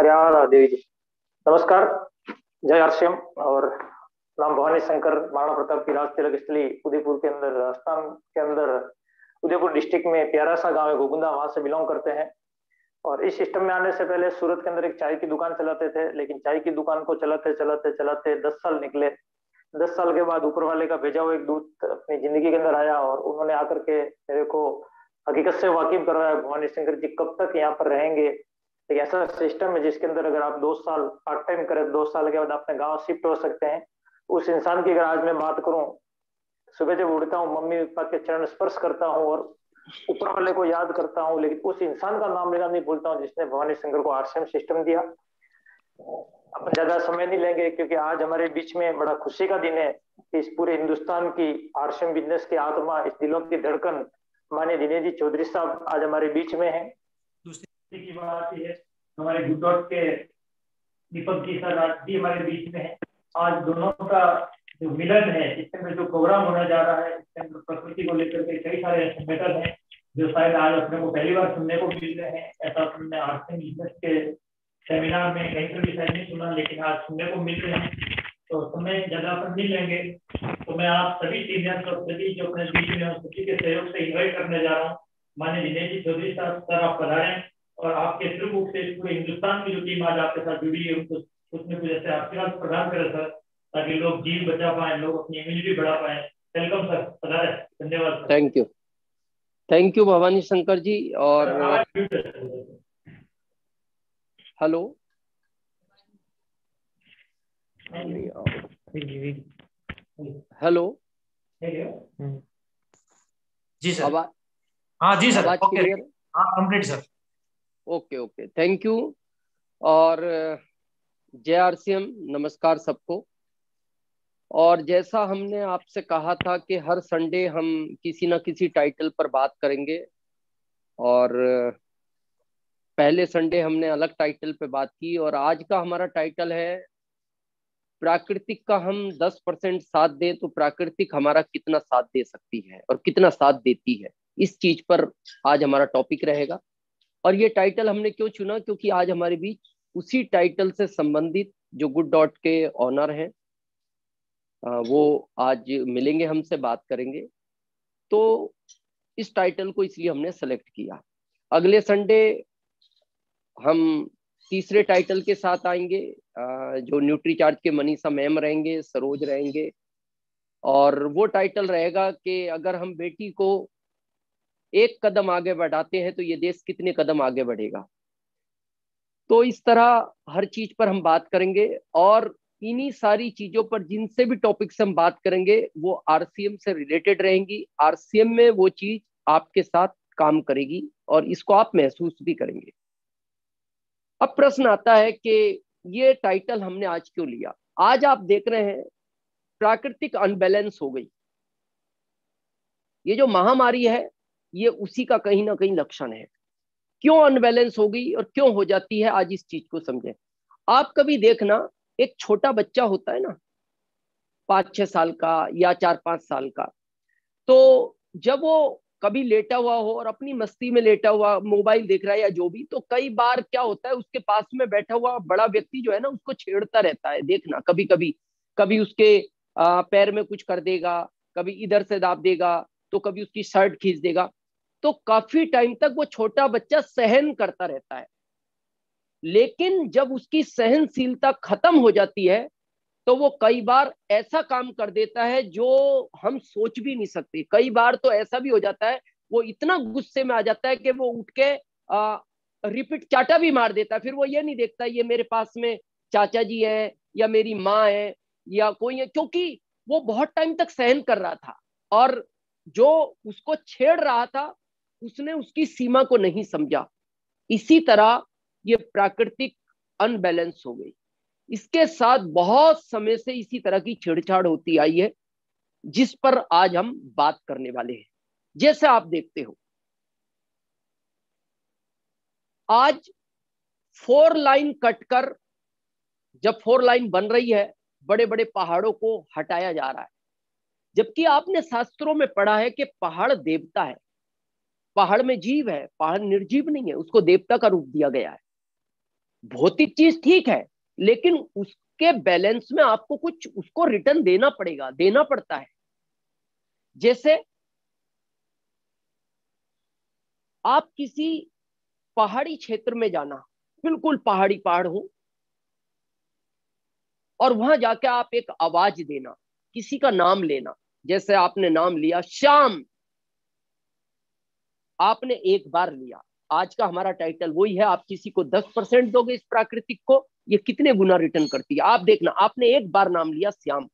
हरियाणा देवी जी नमस्कार जय हर्ष्यम और राम भवानी शंकर महाराणा प्रताप की राज तिलक स्थली उदयपुर के अंदर राजस्थान के अंदर उदयपुर डिस्ट्रिक्ट में प्यारा सा गांव है गोगुंदा वहां से बिलोंग करते हैं और इस सिस्टम में आने से पहले सूरत के अंदर एक चाय की दुकान चलाते थे लेकिन चाय की दुकान को चलाते चलाते चलाते दस साल निकले दस साल के बाद ऊपर वाले का भेजा हुआ एक दूत अपनी जिंदगी के अंदर आया और उन्होंने आकर के मेरे को हकीकत से वाकिफ करवाया भवानी शंकर जी कब तक यहाँ पर रहेंगे एक ऐसा सिस्टम है जिसके अंदर अगर आप दो साल पार्ट टाइम करें दो साल के बाद अपने गाँव शिफ्ट हो सकते हैं उस इंसान की अगर आज मैं बात करूं सुबह जब उठता हूं मम्मी पापा के चरण स्पर्श करता हूँ और ऊपर वाले को याद करता हूँ लेकिन उस इंसान का नाम लेना नहीं भूलता हूँ जिसने भवानी शंकर को आरसीएम सिस्टम दिया अपन ज्यादा समय नहीं लेंगे क्योंकि आज हमारे बीच में बड़ा खुशी का दिन है कि इस पूरे हिंदुस्तान की आरसीएम बिजनेस की आत्मा इस दिलों की धड़कन मान्य दिनेश जी चौधरी साहब आज हमारे बीच में है की बात आती है हमारे गुडोट के दीपक जी सर आज भी हमारे बीच में है आज दोनों का जो मिलन है इसके अंदर जो प्रोग्राम होने जा रहा है इसके अंदर प्रकृति को लेकर के कई सारे ऐसे मेटर हैं जो शायद आज अपने को पहली बार सुनने को मिल रहे हैं ऐसा अपने आर्थिक बिजनेस के सेमिनार में कहीं पर भी शायद नहीं सुना लेकिन आज सुनने को मिल रहे हैं तो समय ज्यादा पर मिल लेंगे तो मैं आप सभी सीनियर और सभी जो अपने बीच में सभी के सहयोग से इन्वाइट करने जा रहा हूँ माननीय दिनेश जी चौधरी साहब सर आप पधारें और आपके त्रिमुख से पूरे हिंदुस्तान की जो टीम आज आपके साथ जुड़ी है उसको उसमें कुछ ऐसे आशीर्वाद प्रदान करें सर ताकि लोग जीव बचा पाए लोग अपनी इम्यूनिटी बढ़ा पाए वेलकम सर बता धन्यवाद thank you thank you Bhavani Shankar ji और हेलो हेलो तो। जी सर हाँ जी sir complete sir okay okay thank you और जय आर सी एम नमस्कार सबको और जैसा हमने आपसे कहा था कि हर संडे हम किसी ना किसी टाइटल पर बात करेंगे और पहले संडे हमने अलग टाइटल पे बात की और आज का हमारा टाइटल है प्राकृतिक का हम 10 परसेंट साथ दें तो प्राकृतिक हमारा कितना साथ दे सकती है और कितना साथ देती है इस चीज पर आज हमारा टॉपिक रहेगा और ये टाइटल हमने क्यों चुना क्योंकि आज हमारे बीच उसी टाइटल से संबंधित जो गुड डॉट के ऑनर हैं वो आज मिलेंगे हमसे बात करेंगे तो इस टाइटल को इसलिए हमने सेलेक्ट किया अगले संडे हम तीसरे टाइटल के साथ आएंगे जो न्यूट्री चार्ज के मनीषा मैम रहेंगे सरोज रहेंगे और वो टाइटल रहेगा कि अगर हम बेटी को एक कदम आगे बढ़ाते हैं तो ये देश कितने कदम आगे बढ़ेगा तो इस तरह हर चीज पर हम बात करेंगे और इन्हीं सारी चीजों पर जिनसे भी टॉपिक से हम बात करेंगे वो आर से रिलेटेड रहेंगी आर में वो चीज आपके साथ काम करेगी और इसको आप महसूस भी करेंगे अब प्रश्न आता है कि ये टाइटल हमने आज क्यों लिया आज आप देख रहे हैं प्राकृतिक अनबैलेंस हो गई ये जो महामारी है ये उसी का कहीं ना कहीं लक्षण है क्यों अनबैलेंस हो गई और क्यों हो जाती है आज इस चीज को समझें आप कभी देखना एक छोटा बच्चा होता है ना पाँच छः साल का या चार पाँच साल का तो जब वो कभी लेटा हुआ हो और अपनी मस्ती में लेटा हुआ मोबाइल देख रहा है या जो भी तो कई बार क्या होता है उसके पास में बैठा हुआ बड़ा व्यक्ति जो है ना उसको छेड़ता रहता है देखना कभी कभी कभी उसके पैर में कुछ कर देगा कभी इधर से दाब देगा तो कभी उसकी शर्ट खींच देगा तो काफी टाइम तक वो छोटा बच्चा सहन करता रहता है लेकिन जब उसकी सहनशीलता खत्म हो जाती है तो वो कई बार ऐसा काम कर देता है जो हम सोच भी नहीं सकते कई बार तो ऐसा भी हो जाता है वो इतना गुस्से में आ जाता है कि वो उठ के आ, रिपीट चाटा भी मार देता है फिर वो ये नहीं देखता ये मेरे पास में चाचा जी है या मेरी माँ है या कोई है क्योंकि वो बहुत टाइम तक सहन कर रहा था और जो उसको छेड़ रहा था उसने उसकी सीमा को नहीं समझा इसी तरह ये प्राकृतिक अनबैलेंस हो गई इसके साथ बहुत समय से इसी तरह की छेड़छाड़ होती आई है जिस पर आज हम बात करने वाले हैं जैसे आप देखते हो आज फोर लाइन कटकर जब फोर लाइन बन रही है बड़े बड़े पहाड़ों को हटाया जा रहा है जबकि आपने शास्त्रों में पढ़ा है कि पहाड़ देवता है पहाड़ में जीव है पहाड़ निर्जीव नहीं है उसको देवता का रूप दिया गया है भौतिक चीज ठीक है लेकिन उसके बैलेंस में आपको कुछ उसको रिटर्न देना पड़ेगा देना पड़ता है जैसे आप किसी पहाड़ी क्षेत्र में जाना बिल्कुल पहाड़ी पहाड़ हो और वहां जाके आप एक आवाज देना किसी का नाम लेना जैसे आपने नाम लिया श्याम आपने एक बार लिया आज का हमारा टाइटल वही है आप किसी को दस परसेंट दोगे इस प्राकृतिक को ये कितने गुना रिटर्न करती है आप देखना आपने एक बार नाम लिया श्याम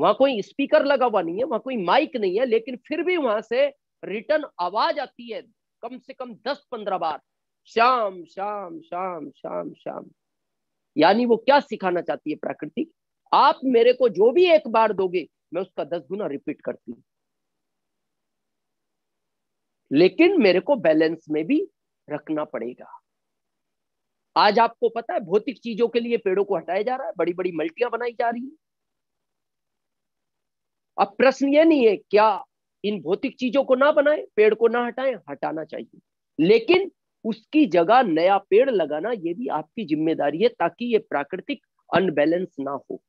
वहां कोई स्पीकर लगा हुआ नहीं है वहां कोई माइक नहीं है लेकिन फिर भी वहां से रिटर्न आवाज आती है कम से कम दस पंद्रह बार श्याम श्याम श्याम श्याम श्याम यानी वो क्या सिखाना चाहती है प्राकृतिक आप मेरे को जो भी एक बार दोगे मैं उसका दस गुना रिपीट करती हूँ लेकिन मेरे को बैलेंस में भी रखना पड़ेगा आज आपको पता है भौतिक चीजों के लिए पेड़ों को हटाया जा रहा है बड़ी बड़ी मल्टियां बनाई जा रही है अब प्रश्न ये नहीं है क्या इन भौतिक चीजों को ना बनाए पेड़ को ना हटाए हटाना चाहिए लेकिन उसकी जगह नया पेड़ लगाना ये भी आपकी जिम्मेदारी है ताकि ये प्राकृतिक अनबैलेंस ना हो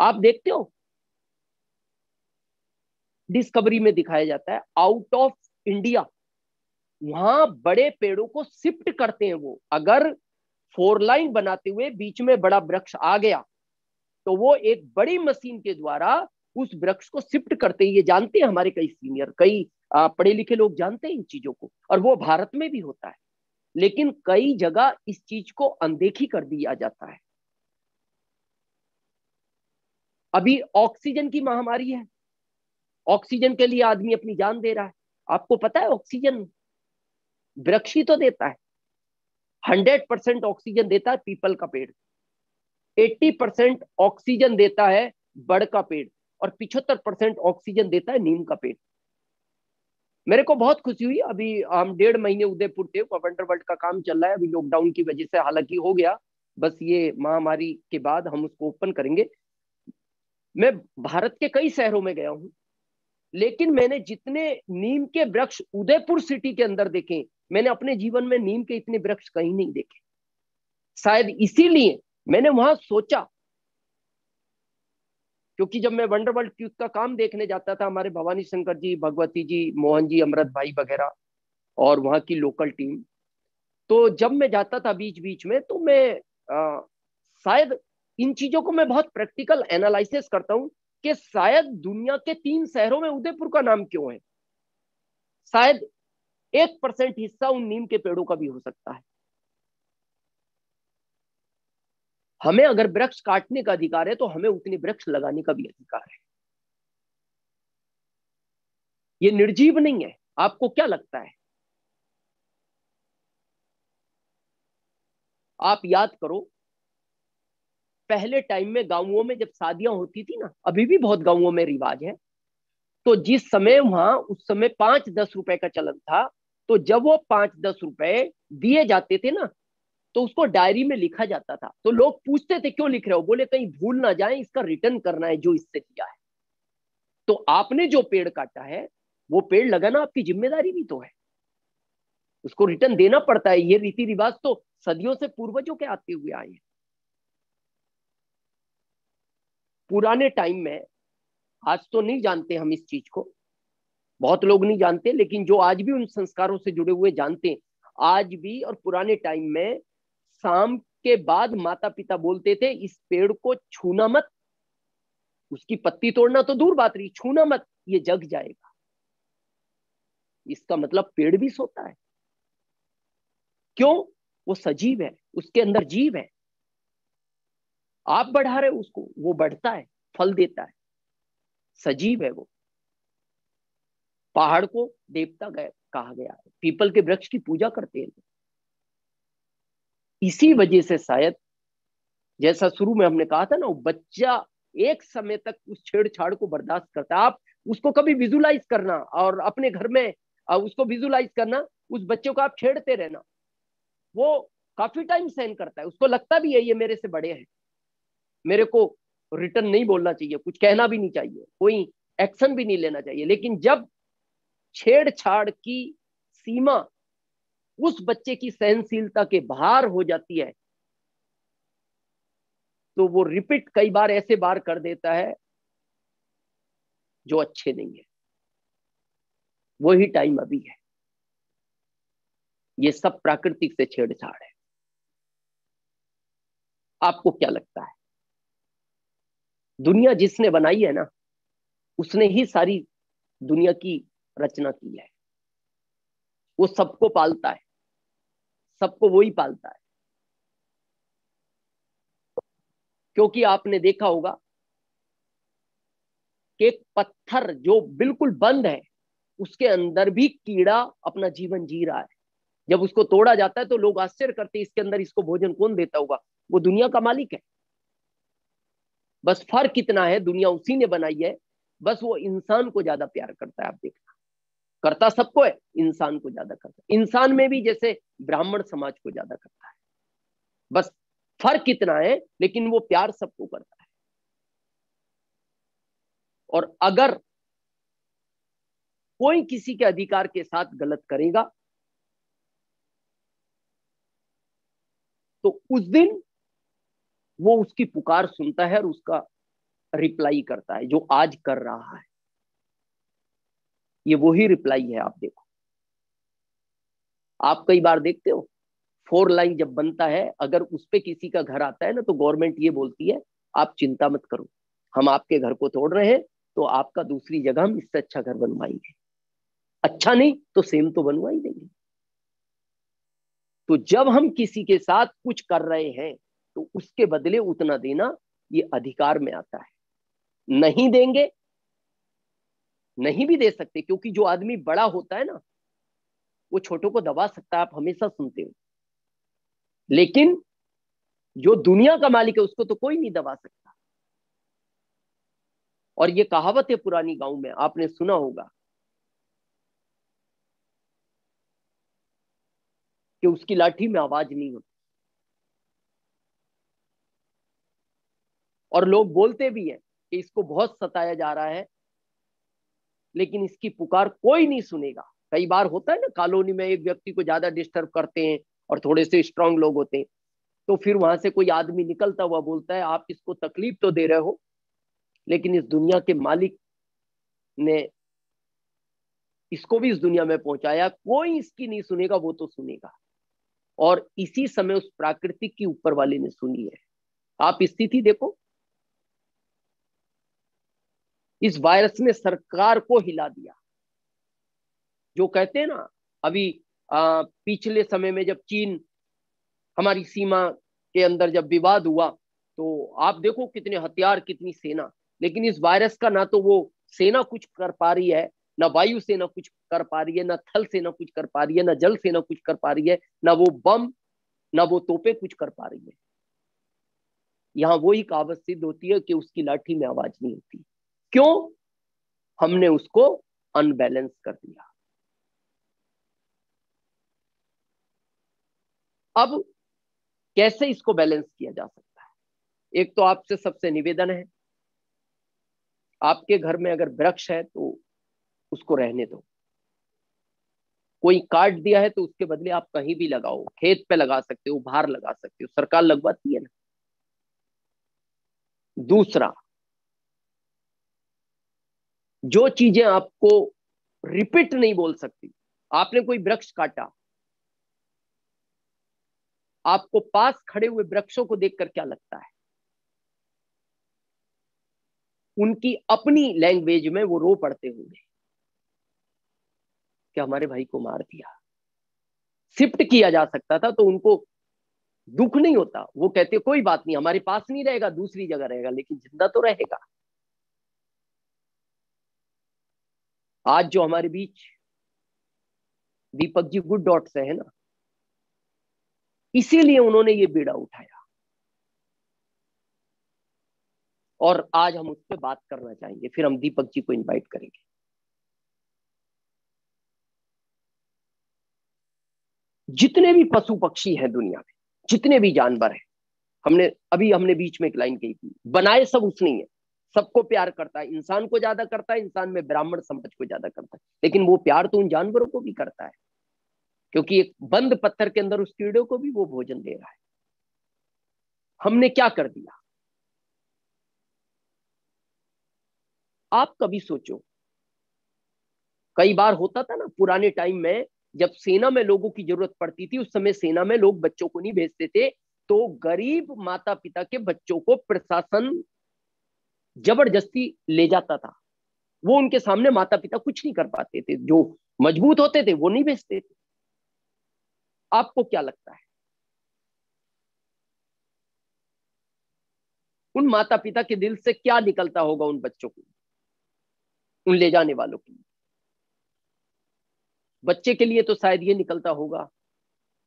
आप देखते हो डिस्कवरी में दिखाया जाता है आउट ऑफ इंडिया वहां बड़े पेड़ों को शिफ्ट करते हैं वो अगर फोर लाइन बनाते हुए बीच में बड़ा वृक्ष आ गया तो वो एक बड़ी मशीन के द्वारा उस वृक्ष को शिफ्ट करते ये जानते हैं हमारे कई सीनियर कई पढ़े लिखे लोग जानते हैं इन चीजों को और वो भारत में भी होता है लेकिन कई जगह इस चीज को अनदेखी कर दिया जाता है अभी ऑक्सीजन की महामारी है ऑक्सीजन के लिए आदमी अपनी जान दे रहा है आपको पता है ऑक्सीजन वृक्ष ही तो देता है हंड्रेड परसेंट ऑक्सीजन देता है पीपल का पेड़ एट्टी परसेंट ऑक्सीजन देता है बड़ का पेड़ और पिछहत्तर परसेंट ऑक्सीजन देता है नीम का पेड़ मेरे को बहुत खुशी हुई अभी हम डेढ़ महीने उदयपुर थे वंडर वर्ल्ड का काम चल रहा है अभी लॉकडाउन की वजह से हालांकि हो गया बस ये महामारी के बाद हम उसको ओपन करेंगे मैं भारत के कई शहरों में गया हूँ लेकिन मैंने जितने नीम के वृक्ष उदयपुर सिटी के अंदर देखे मैंने अपने जीवन में नीम के इतने वृक्ष कहीं नहीं देखे शायद इसीलिए मैंने वहां सोचा क्योंकि जब मैं वंडर वर्ल्ड ट्यूथ का काम देखने जाता था हमारे भवानी शंकर जी भगवती जी मोहन जी अमृत भाई वगैरह और वहां की लोकल टीम तो जब मैं जाता था बीच बीच में तो मैं शायद इन चीजों को मैं बहुत प्रैक्टिकल एनालिसिस करता हूँ कि शायद दुनिया के तीन शहरों में उदयपुर का नाम क्यों है शायद एक परसेंट हिस्सा उन नीम के पेड़ों का भी हो सकता है हमें अगर वृक्ष काटने का अधिकार है तो हमें उतने वृक्ष लगाने का भी अधिकार है ये निर्जीव नहीं है आपको क्या लगता है आप याद करो पहले टाइम में गांवों में जब शादियां होती थी ना अभी भी बहुत गांवों में रिवाज है तो जिस समय वहां उस समय पांच दस रुपए का चलन था तो जब वो पांच दस रुपए दिए जाते थे ना तो उसको डायरी में लिखा जाता था तो लोग पूछते थे क्यों लिख रहे हो बोले कहीं भूल ना जाए इसका रिटर्न करना है जो इससे दिया है तो आपने जो पेड़ काटा है वो पेड़ लगाना आपकी जिम्मेदारी भी तो है उसको रिटर्न देना पड़ता है ये रीति रिवाज तो सदियों से पूर्वजों के आते हुए आए हैं पुराने टाइम में आज तो नहीं जानते हम इस चीज को बहुत लोग नहीं जानते लेकिन जो आज भी उन संस्कारों से जुड़े हुए जानते हैं आज भी और पुराने टाइम में शाम के बाद माता पिता बोलते थे इस पेड़ को छूना मत उसकी पत्ती तोड़ना तो दूर बात रही छूना मत ये जग जाएगा इसका मतलब पेड़ भी सोता है क्यों वो सजीव है उसके अंदर जीव है आप बढ़ा रहे उसको वो बढ़ता है फल देता है सजीव है वो पहाड़ को देवता गया, कहा गया है पीपल के वृक्ष की पूजा करते हैं इसी वजह से शायद जैसा शुरू में हमने कहा था ना वो बच्चा एक समय तक उस छेड़छाड़ को बर्दाश्त करता आप उसको कभी विजुलाइज करना और अपने घर में उसको विजुलाइज करना उस बच्चे को आप छेड़ते रहना वो काफी टाइम सहन करता है उसको लगता भी है ये मेरे से बड़े हैं मेरे को रिटर्न नहीं बोलना चाहिए कुछ कहना भी नहीं चाहिए कोई एक्शन भी नहीं लेना चाहिए लेकिन जब छेड़छाड़ की सीमा उस बच्चे की सहनशीलता के बाहर हो जाती है तो वो रिपीट कई बार ऐसे बार कर देता है जो अच्छे नहीं है वही टाइम अभी है ये सब प्राकृतिक से छेड़छाड़ है आपको क्या लगता है दुनिया जिसने बनाई है ना उसने ही सारी दुनिया की रचना की है वो सबको पालता है सबको वो ही पालता है क्योंकि आपने देखा होगा कि एक पत्थर जो बिल्कुल बंद है उसके अंदर भी कीड़ा अपना जीवन जी रहा है जब उसको तोड़ा जाता है तो लोग आश्चर्य करते हैं इसके अंदर इसको भोजन कौन देता होगा वो दुनिया का मालिक है बस फर्क कितना है दुनिया उसी ने बनाई है बस वो इंसान को ज्यादा प्यार करता है आप देखना करता सबको है इंसान को ज्यादा करता है इंसान में भी जैसे ब्राह्मण समाज को ज्यादा करता है बस फर्क कितना है लेकिन वो प्यार सबको करता है और अगर कोई किसी के अधिकार के साथ गलत करेगा तो उस दिन वो उसकी पुकार सुनता है और उसका रिप्लाई करता है जो आज कर रहा है ये वही रिप्लाई है आप देखो आप कई बार देखते हो फोर लाइन जब बनता है अगर उस पर किसी का घर आता है ना तो गवर्नमेंट ये बोलती है आप चिंता मत करो हम आपके घर को तोड़ रहे हैं तो आपका दूसरी जगह हम इससे अच्छा घर बनवाएंगे अच्छा नहीं तो सेम तो बनवा ही देंगे तो जब हम किसी के साथ कुछ कर रहे हैं तो उसके बदले उतना देना ये अधिकार में आता है नहीं देंगे नहीं भी दे सकते क्योंकि जो आदमी बड़ा होता है ना वो छोटों को दबा सकता है आप हमेशा सुनते हो लेकिन जो दुनिया का मालिक है उसको तो कोई नहीं दबा सकता और ये कहावत है पुरानी गांव में आपने सुना होगा कि उसकी लाठी में आवाज नहीं होती और लोग बोलते भी हैं कि इसको बहुत सताया जा रहा है लेकिन इसकी पुकार कोई नहीं सुनेगा कई बार होता है ना कॉलोनी में एक व्यक्ति को ज्यादा डिस्टर्ब करते हैं और थोड़े से स्ट्रांग लोग होते हैं तो फिर वहां से कोई आदमी निकलता हुआ बोलता है आप इसको तकलीफ तो दे रहे हो लेकिन इस दुनिया के मालिक ने इसको भी इस दुनिया में पहुंचाया कोई इसकी नहीं सुनेगा वो तो सुनेगा और इसी समय उस प्राकृतिक की ऊपर वाले ने सुनी है आप स्थिति देखो इस वायरस ने सरकार को हिला दिया जो कहते हैं ना अभी आ, पिछले समय में जब चीन हमारी सीमा के अंदर जब विवाद हुआ तो आप देखो कितने हथियार कितनी सेना लेकिन इस वायरस का ना तो वो सेना कुछ कर पा रही है ना वायु सेना कुछ कर पा रही है ना थल सेना कुछ कर पा रही है ना जल सेना कुछ कर पा रही है ना वो बम ना वो तोपे कुछ कर पा रही है यहाँ वो ही कहावत सिद्ध होती है कि उसकी लाठी में आवाज नहीं होती क्यों हमने उसको अनबैलेंस कर दिया अब कैसे इसको बैलेंस किया जा सकता है एक तो आपसे सबसे निवेदन है आपके घर में अगर वृक्ष है तो उसको रहने दो कोई काट दिया है तो उसके बदले आप कहीं भी लगाओ खेत पे लगा सकते हो बाहर लगा सकते हो सरकार लगवाती है ना दूसरा जो चीजें आपको रिपीट नहीं बोल सकती आपने कोई वृक्ष काटा आपको पास खड़े हुए वृक्षों को देखकर क्या लगता है उनकी अपनी लैंग्वेज में वो रो पड़ते होंगे कि हमारे भाई को मार दिया शिफ्ट किया जा सकता था तो उनको दुख नहीं होता वो कहते कोई बात नहीं हमारे पास नहीं रहेगा दूसरी जगह रहेगा लेकिन जिंदा तो रहेगा आज जो हमारे बीच दीपक जी गुड डॉट से है ना इसीलिए उन्होंने ये बीड़ा उठाया और आज हम उस पर बात करना चाहेंगे फिर हम दीपक जी को इनवाइट करेंगे जितने भी पशु पक्षी हैं दुनिया में जितने भी जानवर हैं हमने अभी हमने बीच में एक लाइन कही थी बनाए सब उसने ही है सबको प्यार करता है इंसान को ज्यादा करता है इंसान में ब्राह्मण समाज को ज्यादा करता है लेकिन वो प्यार तो उन जानवरों को भी करता है क्योंकि एक बंद पत्थर के अंदर उस कीड़े को भी वो भोजन दे रहा है हमने क्या कर दिया आप कभी सोचो कई बार होता था ना पुराने टाइम में जब सेना में लोगों की जरूरत पड़ती थी उस समय सेना में लोग बच्चों को नहीं भेजते थे तो गरीब माता पिता के बच्चों को प्रशासन जबरदस्ती ले जाता था वो उनके सामने माता पिता कुछ नहीं कर पाते थे जो मजबूत होते थे वो नहीं बेचते थे आपको क्या लगता है उन माता पिता के दिल से क्या निकलता होगा उन बच्चों को उन ले जाने वालों के लिए बच्चे के लिए तो शायद ये निकलता होगा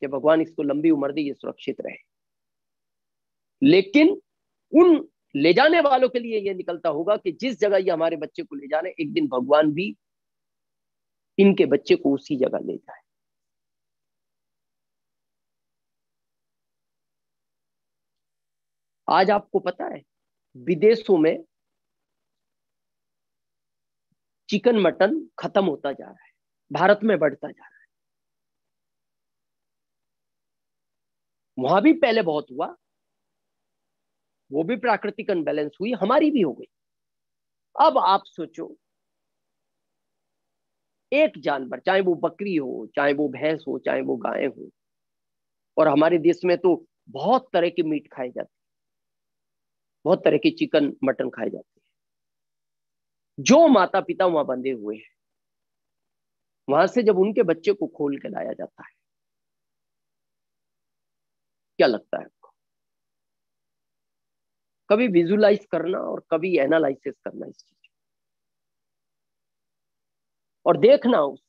कि भगवान इसको लंबी उम्र दे ये सुरक्षित रहे लेकिन उन ले जाने वालों के लिए यह निकलता होगा कि जिस जगह ये हमारे बच्चे को ले जाने एक दिन भगवान भी इनके बच्चे को उसी जगह ले जाए आज आपको पता है विदेशों में चिकन मटन खत्म होता जा रहा है भारत में बढ़ता जा रहा है वहां भी पहले बहुत हुआ वो भी प्राकृतिक अनबैलेंस हुई हमारी भी हो गई अब आप सोचो एक जानवर चाहे वो बकरी हो चाहे वो भैंस हो चाहे वो गाय हो और हमारे देश में तो बहुत तरह के मीट खाए जाते हैं बहुत तरह के चिकन मटन खाए जाते हैं जो माता पिता वहां बंधे हुए हैं वहां से जब उनके बच्चे को खोल के लाया जाता है क्या लगता है कभी विजुलाइज करना और कभी एनालिसिस करना इस चीज और देखना उस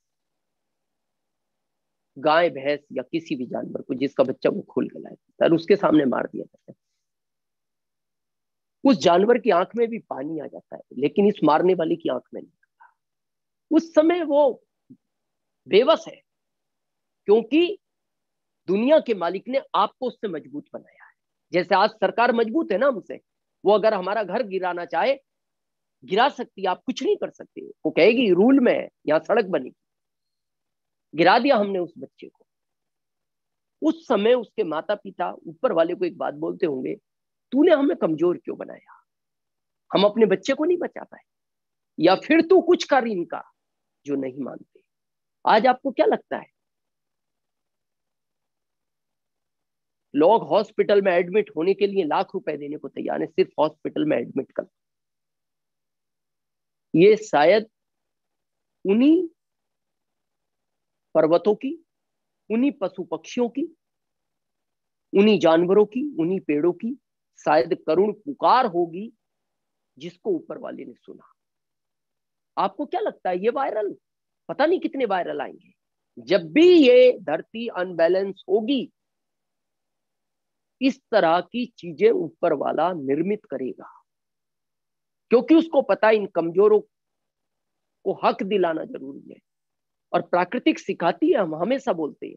गाय भैंस या किसी भी जानवर को जिसका बच्चा वो खोल के लाया और उसके सामने मार दिया जाता है उस जानवर की आंख में भी पानी आ जाता है लेकिन इस मारने वाले की आंख में नहीं उस समय वो बेबस है क्योंकि दुनिया के मालिक ने आपको उससे मजबूत बनाया जैसे आज सरकार मजबूत है ना हमसे वो अगर हमारा घर गिराना चाहे गिरा सकती है आप कुछ नहीं कर सकते वो कहेगी रूल में है यहाँ सड़क बनेगी गिरा दिया हमने उस बच्चे को उस समय उसके माता पिता ऊपर वाले को एक बात बोलते होंगे तूने हमें कमजोर क्यों बनाया हम अपने बच्चे को नहीं बचा पाए या फिर तू कुछ कर इनका जो नहीं मानते आज आपको क्या लगता है लोग हॉस्पिटल में एडमिट होने के लिए लाख रुपए देने को तैयार है सिर्फ हॉस्पिटल में एडमिट कर ये शायद उन्हीं पर्वतों की उन्हीं पशु पक्षियों की उन्हीं जानवरों की उन्हीं पेड़ों की शायद करुण पुकार होगी जिसको ऊपर वाले ने सुना आपको क्या लगता है ये वायरल पता नहीं कितने वायरल आएंगे जब भी ये धरती अनबैलेंस होगी इस तरह की चीजें ऊपर वाला निर्मित करेगा क्योंकि उसको पता इन कमजोरों को हक दिलाना जरूरी है और प्राकृतिक सिखाती है हम हमेशा बोलते हैं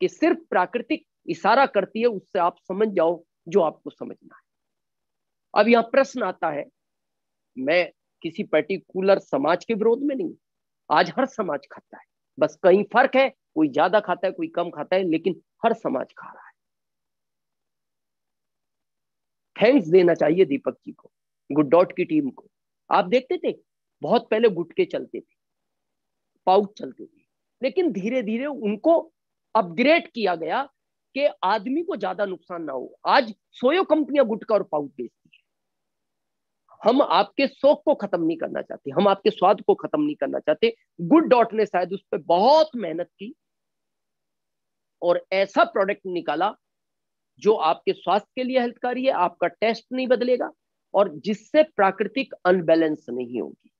कि सिर्फ प्राकृतिक इशारा करती है उससे आप समझ जाओ जो आपको समझना है अब यहां प्रश्न आता है मैं किसी पर्टिकुलर समाज के विरोध में नहीं आज हर समाज खाता है बस कहीं फर्क है कोई ज्यादा खाता है कोई कम खाता है लेकिन हर समाज खा रहा है थैंक्स देना चाहिए दीपक जी को गुड डॉट की टीम को आप देखते थे बहुत पहले गुटके चलते थे पाउच चलते थे लेकिन धीरे धीरे उनको अपग्रेड किया गया कि आदमी को ज्यादा नुकसान ना हो आज सोयो कंपनियां गुटका और पाउच बेचती है हम आपके शौक को खत्म नहीं करना चाहते हम आपके स्वाद को खत्म नहीं करना चाहते गुड डॉट ने शायद उस पर बहुत मेहनत की और ऐसा प्रोडक्ट निकाला जो आपके स्वास्थ्य के लिए हितकारी है आपका टेस्ट नहीं बदलेगा और जिससे प्राकृतिक अनबैलेंस नहीं होगी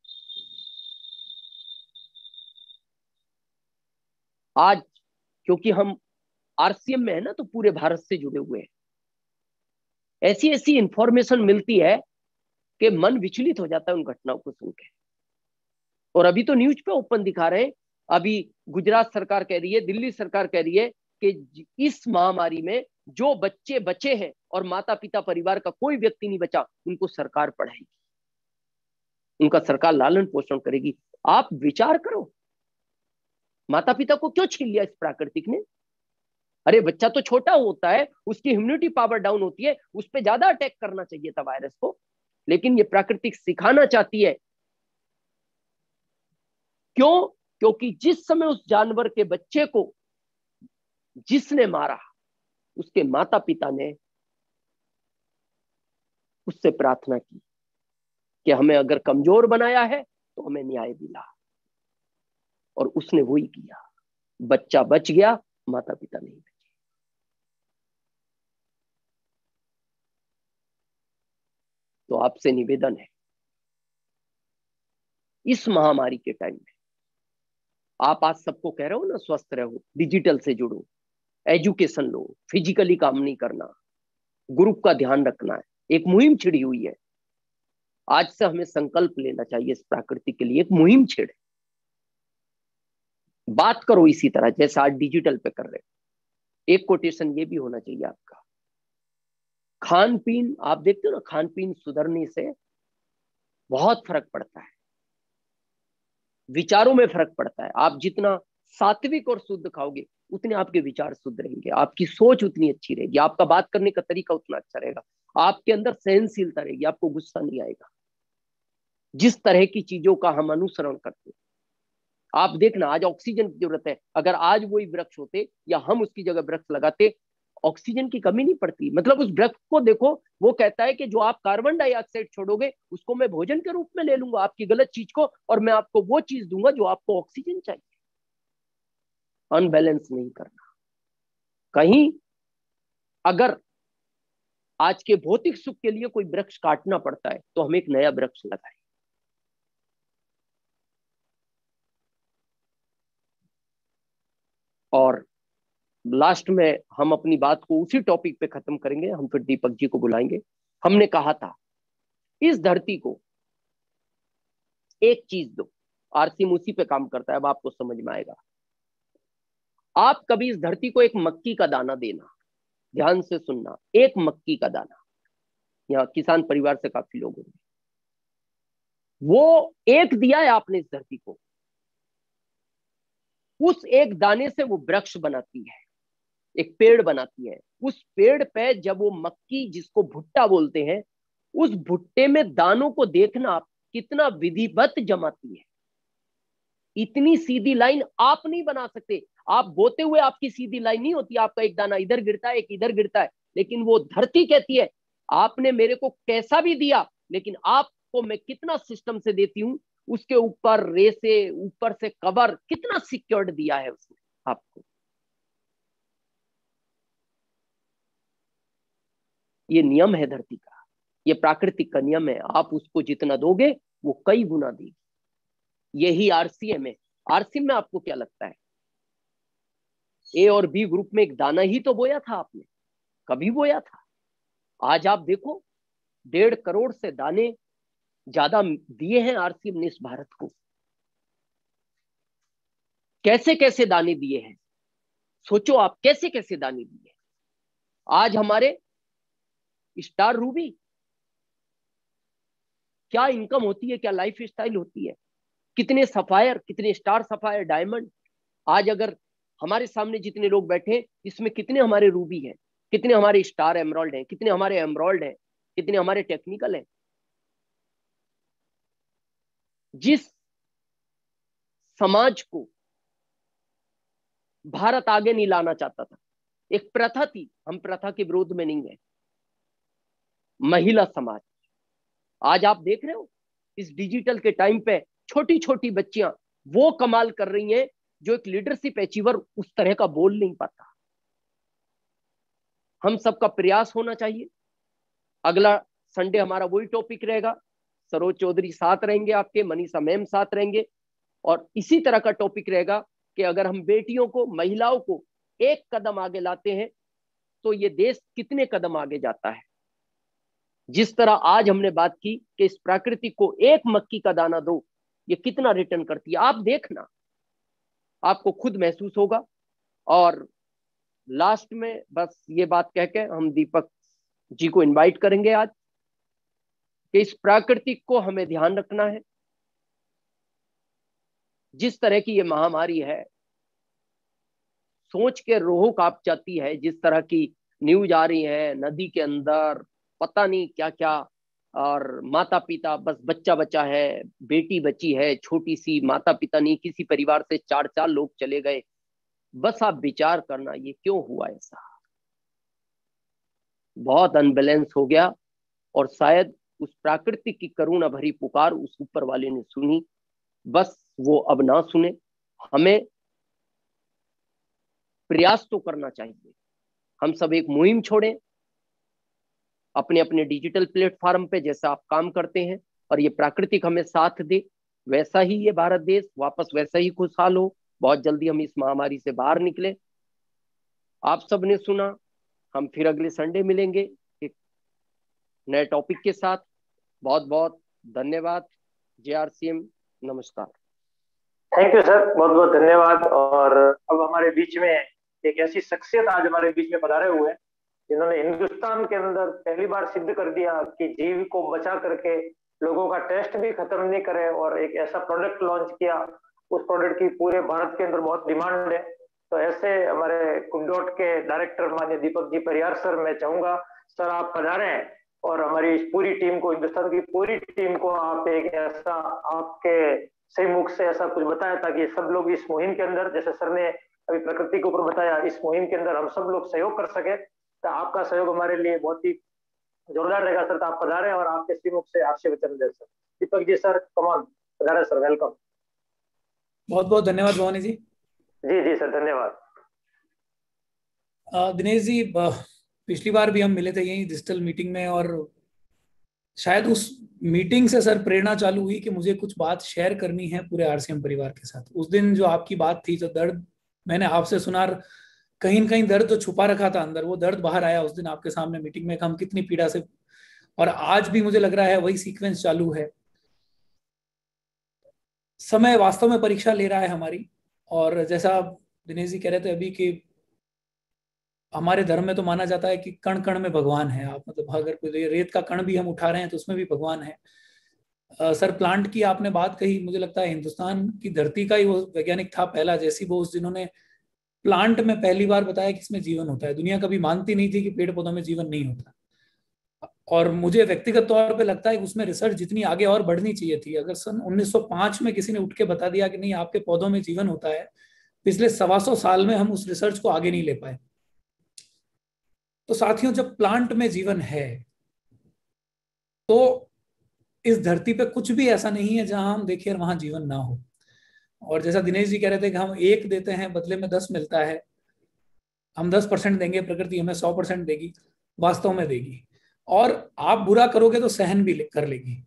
आज क्योंकि हम आरसीएम में है ना तो पूरे भारत से जुड़े हुए हैं ऐसी ऐसी इंफॉर्मेशन मिलती है कि मन विचलित हो जाता है उन घटनाओं को सुनकर और अभी तो न्यूज पे ओपन दिखा रहे हैं अभी गुजरात सरकार कह रही है दिल्ली सरकार कह रही है कि इस महामारी में जो बच्चे बचे हैं और माता पिता परिवार का कोई व्यक्ति नहीं बचा उनको सरकार पढ़ाएगी उनका सरकार लालन पोषण करेगी आप विचार करो माता पिता को क्यों छीन लिया इस प्राकृतिक ने अरे बच्चा तो छोटा होता है उसकी इम्यूनिटी पावर डाउन होती है उस पर ज्यादा अटैक करना चाहिए था वायरस को लेकिन ये प्राकृतिक सिखाना चाहती है क्यों क्योंकि जिस समय उस जानवर के बच्चे को जिसने मारा उसके माता पिता ने उससे प्रार्थना की कि हमें अगर कमजोर बनाया है तो हमें न्याय दिला और उसने वो ही किया बच्चा बच गया माता पिता नहीं बचे तो आपसे निवेदन है इस महामारी के टाइम में आप आज सबको कह रहे हो ना स्वस्थ रहो डिजिटल से जुड़ो एजुकेशन लो फिजिकली काम नहीं करना ग्रुप का ध्यान रखना है एक मुहिम छिड़ी हुई है आज से हमें संकल्प लेना चाहिए इस प्रकृति के लिए एक मुहिम छेड़े बात करो इसी तरह जैसे आज डिजिटल पे कर रहे हो एक कोटेशन ये भी होना चाहिए आपका खान पीन आप देखते हो ना खान पीन सुधरने से बहुत फर्क पड़ता है विचारों में फर्क पड़ता है आप जितना सात्विक और शुद्ध खाओगे उतने आपके विचार शुद्ध रहेंगे आपकी सोच उतनी अच्छी रहेगी आपका बात करने का तरीका उतना अच्छा रहेगा आपके अंदर सहनशीलता रहेगी आपको गुस्सा नहीं आएगा जिस तरह की चीजों का हम अनुसरण करते आप देखना आज ऑक्सीजन की जरूरत है अगर आज वही वृक्ष होते या हम उसकी जगह वृक्ष लगाते ऑक्सीजन की कमी नहीं पड़ती मतलब उस वृक्ष को देखो वो कहता है कि जो आप कार्बन डाइऑक्साइड छोड़ोगे उसको मैं भोजन के रूप में ले लूंगा आपकी गलत चीज को और मैं आपको वो चीज दूंगा जो आपको ऑक्सीजन चाहिए अनबैलेंस नहीं करना कहीं अगर आज के भौतिक सुख के लिए कोई वृक्ष काटना पड़ता है तो हम एक नया वृक्ष लगाए और लास्ट में हम अपनी बात को उसी टॉपिक पे खत्म करेंगे हम फिर दीपक जी को बुलाएंगे हमने कहा था इस धरती को एक चीज दो आरसी मुसी पे काम करता है अब आपको समझ में आएगा आप कभी इस धरती को एक मक्की का दाना देना ध्यान से सुनना एक मक्की का दाना यहाँ किसान परिवार से काफी लोग होंगे वो एक दिया है आपने इस धरती को उस एक दाने से वो वृक्ष बनाती है एक पेड़ बनाती है उस पेड़ पे जब वो मक्की जिसको भुट्टा बोलते हैं उस भुट्टे में दानों को देखना आप कितना विधिवत जमाती है इतनी सीधी लाइन आप नहीं बना सकते आप बोते हुए आपकी सीधी लाइन नहीं होती आपका एक दाना इधर गिरता है एक इधर गिरता है लेकिन वो धरती कहती है आपने मेरे को कैसा भी दिया लेकिन आपको मैं कितना सिस्टम से देती हूँ उसके ऊपर रेसे ऊपर से कवर कितना सिक्योर्ड दिया है उसने आपको ये नियम है धरती का ये प्राकृतिक का नियम है आप उसको जितना दोगे वो कई गुना देगी यही आरसीएम है आरसीएम में आपको क्या लगता है ए और बी ग्रुप में एक दाना ही तो बोया था आपने कभी बोया था आज आप देखो डेढ़ करोड़ से दाने ज्यादा दिए हैं आरसी इस भारत को कैसे कैसे दाने दिए हैं सोचो आप कैसे कैसे दाने दिए आज हमारे स्टार रूबी क्या इनकम होती है क्या लाइफ स्टाइल होती है कितने सफायर कितने स्टार सफायर डायमंड आज अगर हमारे सामने जितने लोग बैठे हैं इसमें कितने हमारे रूबी हैं कितने हमारे स्टार एमरोल्ड हैं कितने हमारे एमरोल्ड हैं कितने हमारे टेक्निकल हैं जिस समाज को भारत आगे नहीं लाना चाहता था एक प्रथा थी हम प्रथा के विरोध में नहीं है महिला समाज आज आप देख रहे हो इस डिजिटल के टाइम पे छोटी छोटी बच्चियां वो कमाल कर रही हैं जो एक लीडरशिप अचीवर उस तरह का बोल नहीं पाता हम सबका प्रयास होना चाहिए अगला संडे हमारा वही टॉपिक रहेगा सरोज चौधरी साथ रहेंगे आपके मनीषा मैम साथ रहेंगे और इसी तरह का टॉपिक रहेगा कि अगर हम बेटियों को महिलाओं को एक कदम आगे लाते हैं तो ये देश कितने कदम आगे जाता है जिस तरह आज हमने बात की कि इस प्रकृति को एक मक्की का दाना दो ये कितना रिटर्न करती है आप देखना आपको खुद महसूस होगा और लास्ट में बस ये बात कह के हम दीपक जी को इनवाइट करेंगे आज कि इस प्राकृतिक को हमें ध्यान रखना है जिस तरह की ये महामारी है सोच के रोह काप जाती है जिस तरह की न्यूज आ रही है नदी के अंदर पता नहीं क्या क्या और माता पिता बस बच्चा बच्चा है बेटी बच्ची है छोटी सी माता पिता नहीं किसी परिवार से चार चार लोग चले गए बस आप विचार करना ये क्यों हुआ ऐसा बहुत अनबैलेंस हो गया और शायद उस प्राकृतिक की करुणा भरी पुकार उस ऊपर वाले ने सुनी बस वो अब ना सुने हमें प्रयास तो करना चाहिए हम सब एक मुहिम छोड़ें अपने अपने डिजिटल प्लेटफॉर्म पे जैसा आप काम करते हैं और ये प्राकृतिक हमें साथ दे वैसा ही ये भारत देश वापस वैसा ही खुशहाल हो बहुत जल्दी हम इस महामारी से बाहर निकले आप सबने सुना हम फिर अगले संडे मिलेंगे एक नए टॉपिक के साथ बहुत बहुत धन्यवाद जे आर सी एम नमस्कार थैंक यू सर बहुत बहुत धन्यवाद और अब हमारे बीच में एक ऐसी शख्सियत आज हमारे बीच में पधारे हुए हैं जिन्होंने हिंदुस्तान के अंदर पहली बार सिद्ध कर दिया कि जीव को बचा करके लोगों का टेस्ट भी खत्म नहीं करे और एक ऐसा प्रोडक्ट लॉन्च किया उस प्रोडक्ट की पूरे भारत के अंदर बहुत डिमांड है तो ऐसे हमारे कुंडोट के डायरेक्टर मान्य दीपक जी परियार सर मैं चाहूंगा सर आप पधारे और हमारी इस पूरी टीम को हिंदुस्तान की पूरी टीम को आप एक ऐसा आपके सही मुख से ऐसा कुछ बताया ताकि सब लोग इस मुहिम के अंदर जैसे सर ने अभी प्रकृति के ऊपर बताया इस मुहिम के अंदर हम सब लोग सहयोग कर सके तो आपका सहयोग हमारे लिए बहुत ही जोरदार रहेगा सर तो आप पधारे और आपके श्रीमुख से आपसे वचन दे सर दीपक जी सर कमान पधारे सर वेलकम बहुत बहुत धन्यवाद भवानी जी जी जी सर धन्यवाद दिनेश जी पिछली बार भी हम मिले थे यही डिजिटल मीटिंग में और शायद उस मीटिंग से सर प्रेरणा चालू हुई कि मुझे कुछ बात शेयर करनी है पूरे आरसीएम परिवार के साथ उस दिन जो आपकी बात थी जो दर्द मैंने आपसे सुना कहीं ना कहीं दर्द जो तो छुपा रखा था अंदर वो दर्द बाहर आया उस दिन आपके सामने मीटिंग में हम कितनी पीड़ा से और आज भी मुझे लग रहा है वही सीक्वेंस चालू है समय वास्तव में परीक्षा ले रहा है हमारी और जैसा दिनेश जी कह रहे थे अभी कि हमारे धर्म में तो माना जाता है कि कण कण में भगवान है आप मतलब अगर कोई रेत का कण भी हम उठा रहे हैं तो उसमें भी भगवान है आ, सर प्लांट की आपने बात कही मुझे लगता है हिंदुस्तान की धरती का ही वो वैज्ञानिक था पहला जैसी वो उस जिन्होंने प्लांट में पहली बार बताया कि इसमें जीवन होता है दुनिया कभी मानती नहीं थी कि पेड़ पौधों में जीवन नहीं होता और मुझे व्यक्तिगत तौर पे लगता है कि उसमें रिसर्च जितनी आगे और बढ़नी चाहिए थी अगर सन 1905 में किसी ने उठ के बता दिया कि नहीं आपके पौधों में जीवन होता है पिछले सवा सौ साल में हम उस रिसर्च को आगे नहीं ले पाए तो साथियों जब प्लांट में जीवन है तो इस धरती पे कुछ भी ऐसा नहीं है जहां हम देखिए वहां जीवन ना हो और जैसा दिनेश जी कह रहे थे कि हम एक देते हैं बदले में दस मिलता है हम दस परसेंट देंगे प्रकृति हमें सौ परसेंट देगी वास्तव में देगी और आप बुरा करोगे तो सहन भी कर लेगी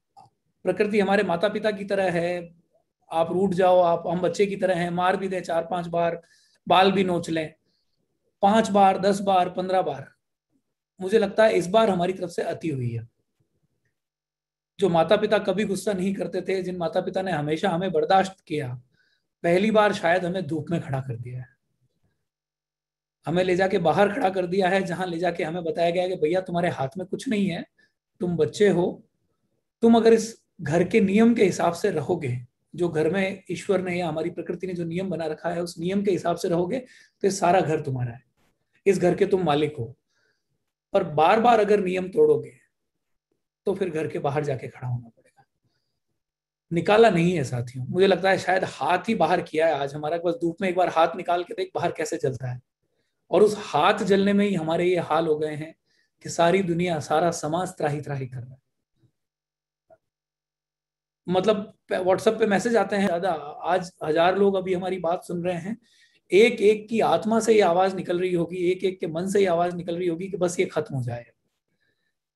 प्रकृति हमारे माता पिता की तरह है आप रूट जाओ आप हम बच्चे की तरह हैं मार भी दें चार पांच बार बाल भी नोच लें पांच बार दस बार पंद्रह बार मुझे लगता है इस बार हमारी तरफ से अति हुई है जो माता पिता कभी गुस्सा नहीं करते थे जिन माता पिता ने हमेशा हमें बर्दाश्त किया पहली बार शायद हमें धूप में खड़ा कर दिया है हमें ले जाके बाहर खड़ा कर दिया है जहां ले जाके हमें बताया गया कि भैया तुम्हारे हाथ में कुछ नहीं है तुम बच्चे हो तुम अगर इस घर के नियम के हिसाब से रहोगे जो घर में ईश्वर ने या हमारी प्रकृति ने जो नियम बना रखा है उस नियम के हिसाब से रहोगे तो ये सारा घर तुम्हारा है इस घर के तुम मालिक हो पर बार बार अगर नियम तोड़ोगे तो फिर घर के बाहर जाके खड़ा होना निकाला नहीं है साथियों मुझे लगता है शायद हाथ ही बाहर किया है आज हमारा बस धूप में एक बार हाथ निकाल के देख बाहर कैसे जलता है और उस हाथ जलने में ही हमारे ये हाल हो गए हैं कि सारी दुनिया सारा समाज त्राही त्राही कर रहा है मतलब व्हाट्सएप पे मैसेज आते हैं दादा आज हजार लोग अभी हमारी बात सुन रहे हैं एक एक की आत्मा से ये आवाज निकल रही होगी एक एक के मन से ये आवाज निकल रही होगी कि बस ये खत्म हो जाए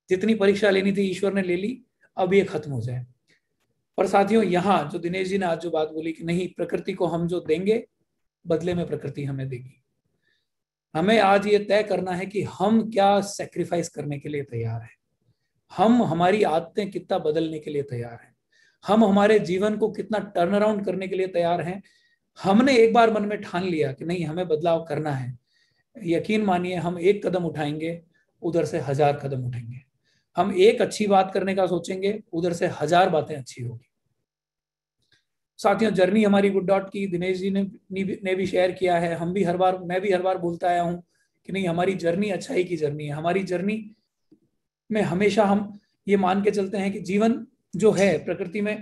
जितनी परीक्षा लेनी थी ईश्वर ने ले ली अब ये खत्म हो जाए और साथियों यहाँ जो दिनेश जी ने आज जो बात बोली कि नहीं प्रकृति को हम जो देंगे बदले में प्रकृति हमें देगी हमें आज ये तय करना है कि हम क्या सेक्रीफाइस करने के लिए तैयार है हम हमारी आदतें कितना बदलने के लिए तैयार हैं हम हमारे जीवन को कितना टर्न अराउंड करने के लिए तैयार हैं हमने एक बार मन में ठान लिया कि नहीं हमें बदलाव करना है यकीन मानिए हम एक कदम उठाएंगे उधर से हजार कदम उठेंगे हम एक अच्छी बात करने का सोचेंगे उधर से हजार बातें अच्छी होगी साथियों जर्नी हमारी गुड डॉट की दिनेश जी ने ने भी शेयर किया है हम भी हर बार मैं भी हर बार बोलता आया हूं कि नहीं हमारी जर्नी अच्छाई की जर्नी है हमारी जर्नी में हमेशा हम ये मान के चलते हैं कि जीवन जो है प्रकृति में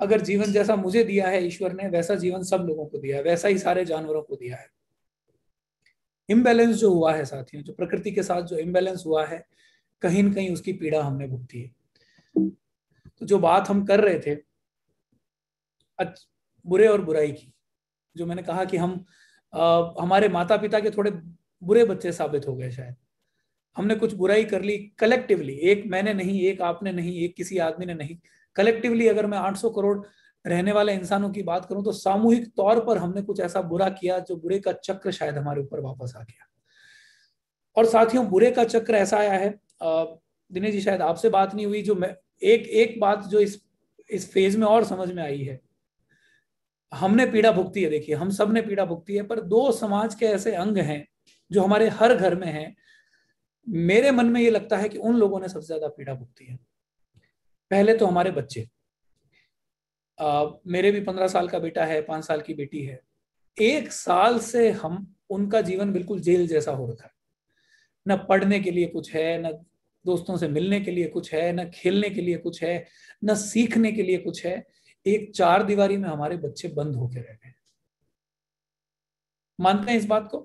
अगर जीवन जैसा मुझे दिया है ईश्वर ने वैसा जीवन सब लोगों को दिया है वैसा ही सारे जानवरों को दिया है इम्बेलेंस जो हुआ है साथियों जो प्रकृति के साथ जो इम्बेलेंस हुआ है कहीं ना कहीं उसकी पीड़ा हमने भुगती है तो जो बात हम कर रहे थे बुरे और बुराई की जो मैंने कहा कि हम आ, हमारे माता पिता के थोड़े बुरे बच्चे साबित हो गए शायद हमने कुछ बुराई कर ली कलेक्टिवली एक मैंने नहीं एक आपने नहीं एक किसी आदमी ने नहीं कलेक्टिवली अगर मैं 800 करोड़ रहने वाले इंसानों की बात करूं तो सामूहिक तौर पर हमने कुछ ऐसा बुरा किया जो बुरे का चक्र शायद हमारे ऊपर वापस आ गया और साथियों बुरे का चक्र ऐसा आया है दिनेश जी शायद आपसे बात नहीं हुई जो मैं एक एक बात जो इस इस फेज में और समझ में आई है हमने पीड़ा भुगती है देखिए हम सब ने पीड़ा भुगती है पर दो समाज के ऐसे अंग हैं जो हमारे हर घर में हैं मेरे मन में ये लगता है कि उन लोगों ने सबसे ज्यादा पीड़ा भुगती है पहले तो हमारे बच्चे आ, मेरे भी पंद्रह साल का बेटा है पांच साल की बेटी है एक साल से हम उनका जीवन बिल्कुल जेल जैसा हो रखा है न पढ़ने के लिए कुछ है न दोस्तों से मिलने के लिए कुछ है न खेलने के लिए कुछ है न सीखने के लिए कुछ है एक चार दीवारी में हमारे बच्चे बंद होकर रह गए मानते हैं इस बात को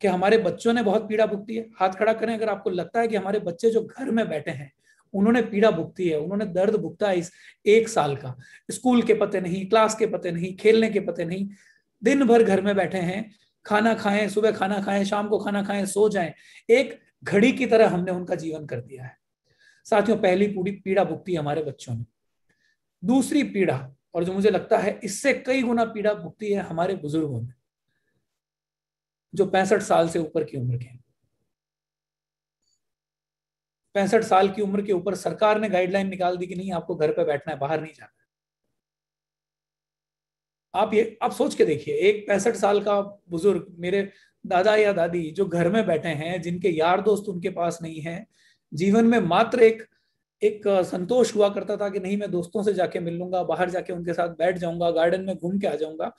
कि हमारे बच्चों ने बहुत पीड़ा भुगती है हाथ खड़ा करें अगर आपको लगता है कि हमारे बच्चे जो घर में बैठे हैं उन्होंने पीड़ा भुगती है उन्होंने दर्द भुगता है इस एक साल का स्कूल के पते नहीं क्लास के पते नहीं खेलने के पते नहीं दिन भर घर में बैठे हैं खाना खाएं सुबह खाना खाएं शाम को खाना खाएं सो जाएं एक घड़ी की तरह हमने उनका जीवन कर दिया है साथियों पहली पूरी पीड़ा भुगती हमारे बच्चों ने दूसरी पीड़ा और जो मुझे लगता है इससे कई गुना पीड़ा भुगती है हमारे बुजुर्गों ने जो पैंसठ साल से ऊपर की उम्र के पैंसठ साल की उम्र के ऊपर सरकार ने गाइडलाइन निकाल दी कि नहीं आपको घर पर बैठना है बाहर नहीं जाना आप ये आप सोच के देखिए एक पैंसठ साल का बुजुर्ग मेरे दादा या दादी जो घर में बैठे हैं जिनके यार दोस्त उनके पास नहीं है जीवन में मात्र एक एक संतोष हुआ करता था कि नहीं मैं दोस्तों से जाके मिल लूंगा बाहर जाके उनके साथ बैठ जाऊंगा गार्डन में घूम के आ जाऊंगा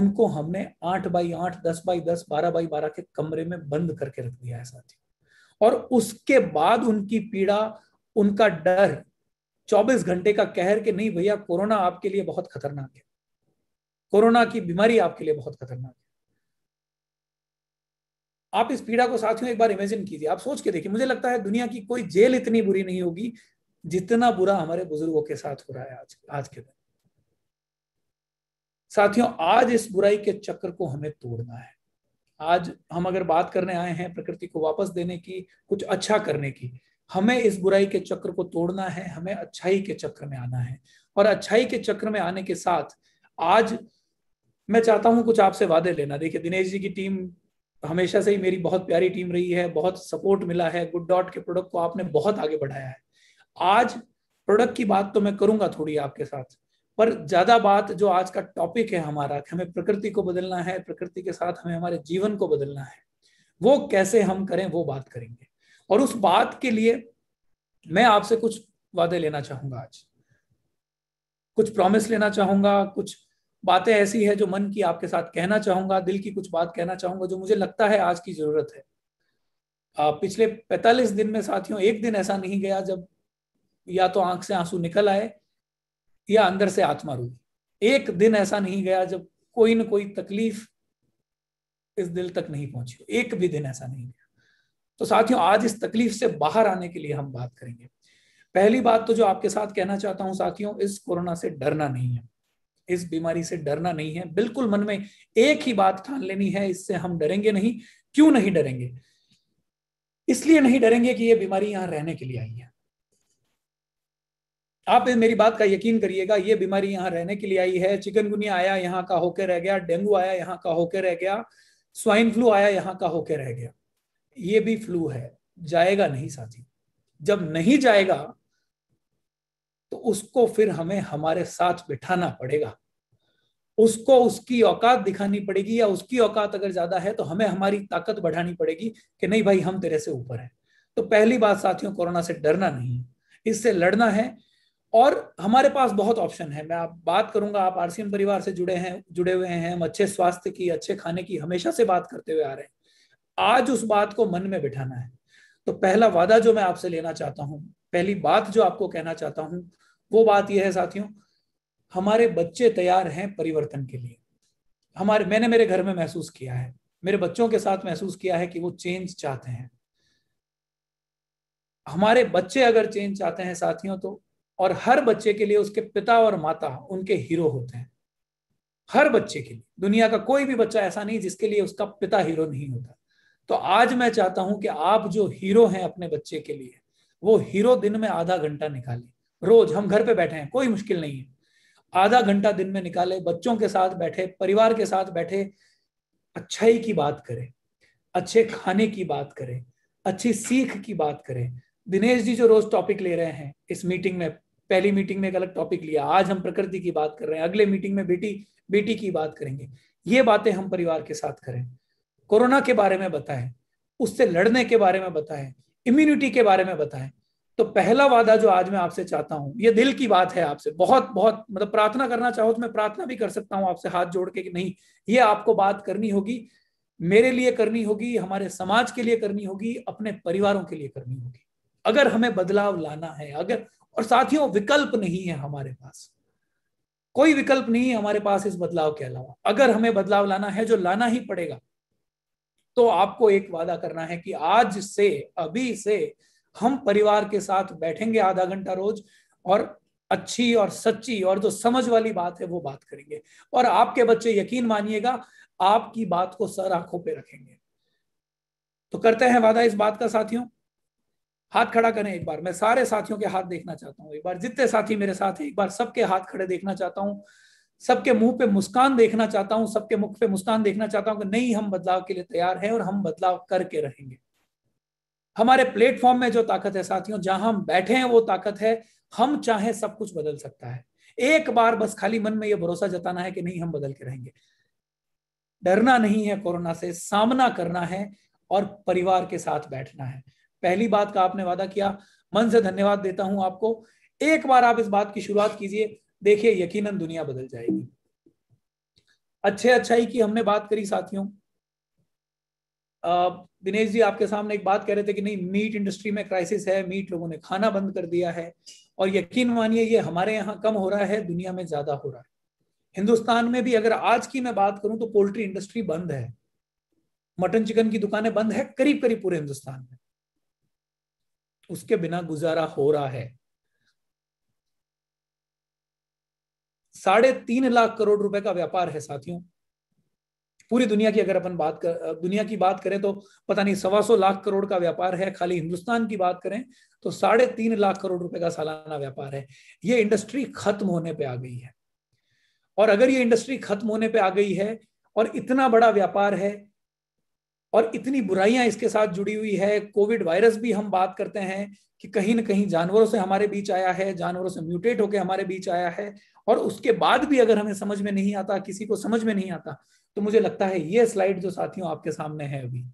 उनको हमने आठ बाई आठ दस बाई दस बारह बाई बारह के कमरे में बंद करके रख दिया है साथियों और उसके बाद उनकी पीड़ा उनका डर चौबीस घंटे का कहर के नहीं भैया कोरोना आपके लिए बहुत खतरनाक है कोरोना की बीमारी आपके लिए बहुत खतरनाक है आप इस पीड़ा को साथियों एक बार इमेजिन कीजिए आप सोच के देखिए मुझे लगता है दुनिया की कोई जेल इतनी बुरी नहीं होगी जितना बुरा हमारे बुजुर्गों के साथ हो रहा है आज आज के दिन साथियों आज इस बुराई के चक्र को हमें तोड़ना है आज हम अगर बात करने आए हैं प्रकृति को वापस देने की कुछ अच्छा करने की हमें इस बुराई के चक्र को तोड़ना है हमें अच्छाई के चक्र में आना है और अच्छाई के चक्र में आने के साथ आज मैं चाहता हूं कुछ आपसे वादे लेना देखिए दिनेश जी की टीम हमेशा से ही मेरी बहुत प्यारी टीम रही है बहुत सपोर्ट मिला है गुड डॉट के प्रोडक्ट को आपने बहुत आगे बढ़ाया है आज प्रोडक्ट की बात तो मैं करूंगा थोड़ी आपके साथ पर ज्यादा बात जो आज का टॉपिक है हमारा कि हमें प्रकृति को बदलना है प्रकृति के साथ हमें हमारे जीवन को बदलना है वो कैसे हम करें वो बात करेंगे और उस बात के लिए मैं आपसे कुछ वादे लेना चाहूंगा आज कुछ प्रॉमिस लेना चाहूंगा कुछ बातें ऐसी है जो मन की आपके साथ कहना चाहूंगा दिल की कुछ बात कहना चाहूंगा जो मुझे लगता है आज की जरूरत है आ, पिछले 45 दिन में साथियों एक दिन ऐसा नहीं गया जब या तो आंख से आंसू निकल आए या अंदर से आत्मा रूई एक दिन ऐसा नहीं गया जब कोई ना कोई तकलीफ इस दिल तक नहीं पहुंची एक भी दिन ऐसा नहीं गया तो साथियों आज इस तकलीफ से बाहर आने के लिए हम बात करेंगे पहली बात तो जो आपके साथ कहना चाहता हूं साथियों इस कोरोना से डरना नहीं है इस बीमारी से डरना नहीं है बिल्कुल मन में एक ही बात ठान लेनी है इससे हम डरेंगे नहीं क्यों नहीं डरेंगे इसलिए नहीं डरेंगे कि यह बीमारी यहां रहने के लिए आई है आप मेरी बात का यकीन करिएगा ये बीमारी यहां रहने के लिए आई है चिकनगुनिया आया यहां का होके रह गया डेंगू आया यहां का होके रह गया स्वाइन फ्लू आया यहां का होकर रह गया ये भी फ्लू है जाएगा नहीं साथी जब नहीं जाएगा तो उसको फिर हमें हमारे साथ बिठाना पड़ेगा उसको उसकी औकात दिखानी पड़ेगी या उसकी औकात अगर ज्यादा है तो हमें हमारी ताकत बढ़ानी पड़ेगी कि नहीं भाई हम तेरे से ऊपर है तो पहली बात साथियों कोरोना से डरना नहीं है इससे लड़ना है और हमारे पास बहुत ऑप्शन है मैं आप बात करूंगा आप आरसीएम परिवार से जुड़े हैं जुड़े हुए हैं हम अच्छे स्वास्थ्य की अच्छे खाने की हमेशा से बात करते हुए आ रहे हैं आज उस बात को मन में बिठाना है तो पहला वादा जो मैं आपसे लेना चाहता हूं पहली बात जो आपको कहना चाहता हूं वो बात यह है साथियों हमारे बच्चे तैयार हैं परिवर्तन के लिए हमारे मैंने मेरे घर में महसूस किया है मेरे बच्चों के साथ महसूस किया है कि वो चेंज चाहते हैं हमारे बच्चे अगर चेंज चाहते हैं साथियों तो और हर बच्चे के लिए उसके पिता और माता उनके हीरो होते हैं हर बच्चे के लिए दुनिया का कोई भी बच्चा ऐसा नहीं जिसके लिए उसका पिता हीरो नहीं होता तो आज मैं चाहता हूं कि आप जो हीरो हैं अपने बच्चे के लिए वो हीरो दिन में आधा घंटा निकाले रोज हम घर पे बैठे हैं कोई मुश्किल नहीं है आधा घंटा दिन में निकाले बच्चों के साथ बैठे परिवार के साथ बैठे अच्छाई की बात करें अच्छे खाने की बात करें अच्छी सीख की बात करें दिनेश जी जो रोज टॉपिक ले रहे हैं इस मीटिंग में पहली मीटिंग में एक अलग टॉपिक लिया आज हम प्रकृति की बात कर रहे हैं अगले मीटिंग में बेटी बेटी की बात करेंगे ये बातें हम परिवार के साथ करें कोरोना के बारे में बताएं उससे लड़ने के बारे में बताएं इम्यूनिटी के बारे में बताएं तो पहला वादा जो आज मैं आपसे चाहता हूं ये दिल की बात है आपसे बहुत बहुत मतलब प्रार्थना करना चाहो तो मैं प्रार्थना भी कर सकता हूं आपसे हाथ जोड़ के कि नहीं ये आपको बात करनी होगी मेरे लिए करनी होगी हमारे समाज के लिए करनी होगी अपने परिवारों के लिए करनी होगी अगर हमें बदलाव लाना है अगर और साथियों विकल्प नहीं है हमारे पास कोई विकल्प नहीं है हमारे पास इस बदलाव के अलावा अगर हमें बदलाव लाना है जो लाना ही पड़ेगा तो आपको एक वादा करना है कि आज से अभी से हम परिवार के साथ बैठेंगे आधा घंटा रोज और अच्छी और सच्ची और जो समझ वाली बात है वो बात करेंगे और आपके बच्चे यकीन मानिएगा आपकी बात को सर आंखों पे रखेंगे तो करते हैं वादा इस बात का साथियों हाथ खड़ा करें एक बार मैं सारे साथियों के हाथ देखना चाहता हूँ एक बार जितने साथी मेरे साथ हैं एक बार सबके हाथ खड़े देखना चाहता हूँ सबके मुंह पे मुस्कान देखना चाहता हूं सबके मुख पे मुस्कान देखना चाहता हूं कि नहीं हम बदलाव के लिए तैयार हैं और हम बदलाव करके रहेंगे हमारे प्लेटफॉर्म में जो ताकत है साथियों जहां हम बैठे हैं वो ताकत है हम चाहे सब कुछ बदल सकता है एक बार बस खाली मन में यह भरोसा जताना है कि नहीं हम बदल के रहेंगे डरना नहीं है कोरोना से सामना करना है और परिवार के साथ बैठना है पहली बात का आपने वादा किया मन से धन्यवाद देता हूं आपको एक बार आप इस बात की शुरुआत कीजिए देखिए यकीनन दुनिया बदल जाएगी अच्छे अच्छाई की हमने बात करी साथियों दिनेश जी आपके सामने एक बात कह रहे थे कि नहीं मीट इंडस्ट्री में क्राइसिस है मीट लोगों ने खाना बंद कर दिया है और यकीन मानिए ये हमारे यहाँ कम हो रहा है दुनिया में ज्यादा हो रहा है हिंदुस्तान में भी अगर आज की मैं बात करूं तो पोल्ट्री इंडस्ट्री बंद है मटन चिकन की दुकानें बंद है करीब करीब पूरे हिंदुस्तान में उसके बिना गुजारा हो रहा है साढ़े तीन लाख करोड़ रुपए का व्यापार है साथियों पूरी दुनिया की अगर अपन बात कर दुनिया की बात करें तो पता नहीं सवा सौ लाख करोड़ का व्यापार है खाली हिंदुस्तान की बात करें तो साढ़े तीन लाख करोड़ रुपए का सालाना व्यापार है ये इंडस्ट्री खत्म होने पे आ गई है और अगर ये इंडस्ट्री खत्म होने पे आ गई है और इतना बड़ा व्यापार है और इतनी बुराइयां इसके साथ जुड़ी हुई है कोविड वायरस भी हम बात करते हैं कि कहीं ना कहीं जानवरों से हमारे बीच आया है जानवरों से म्यूटेट होकर हमारे बीच आया है और उसके बाद भी अगर हमें समझ में नहीं आता किसी को समझ में नहीं आता तो मुझे लगता है ये स्लाइड जो साथियों आपके सामने है अभी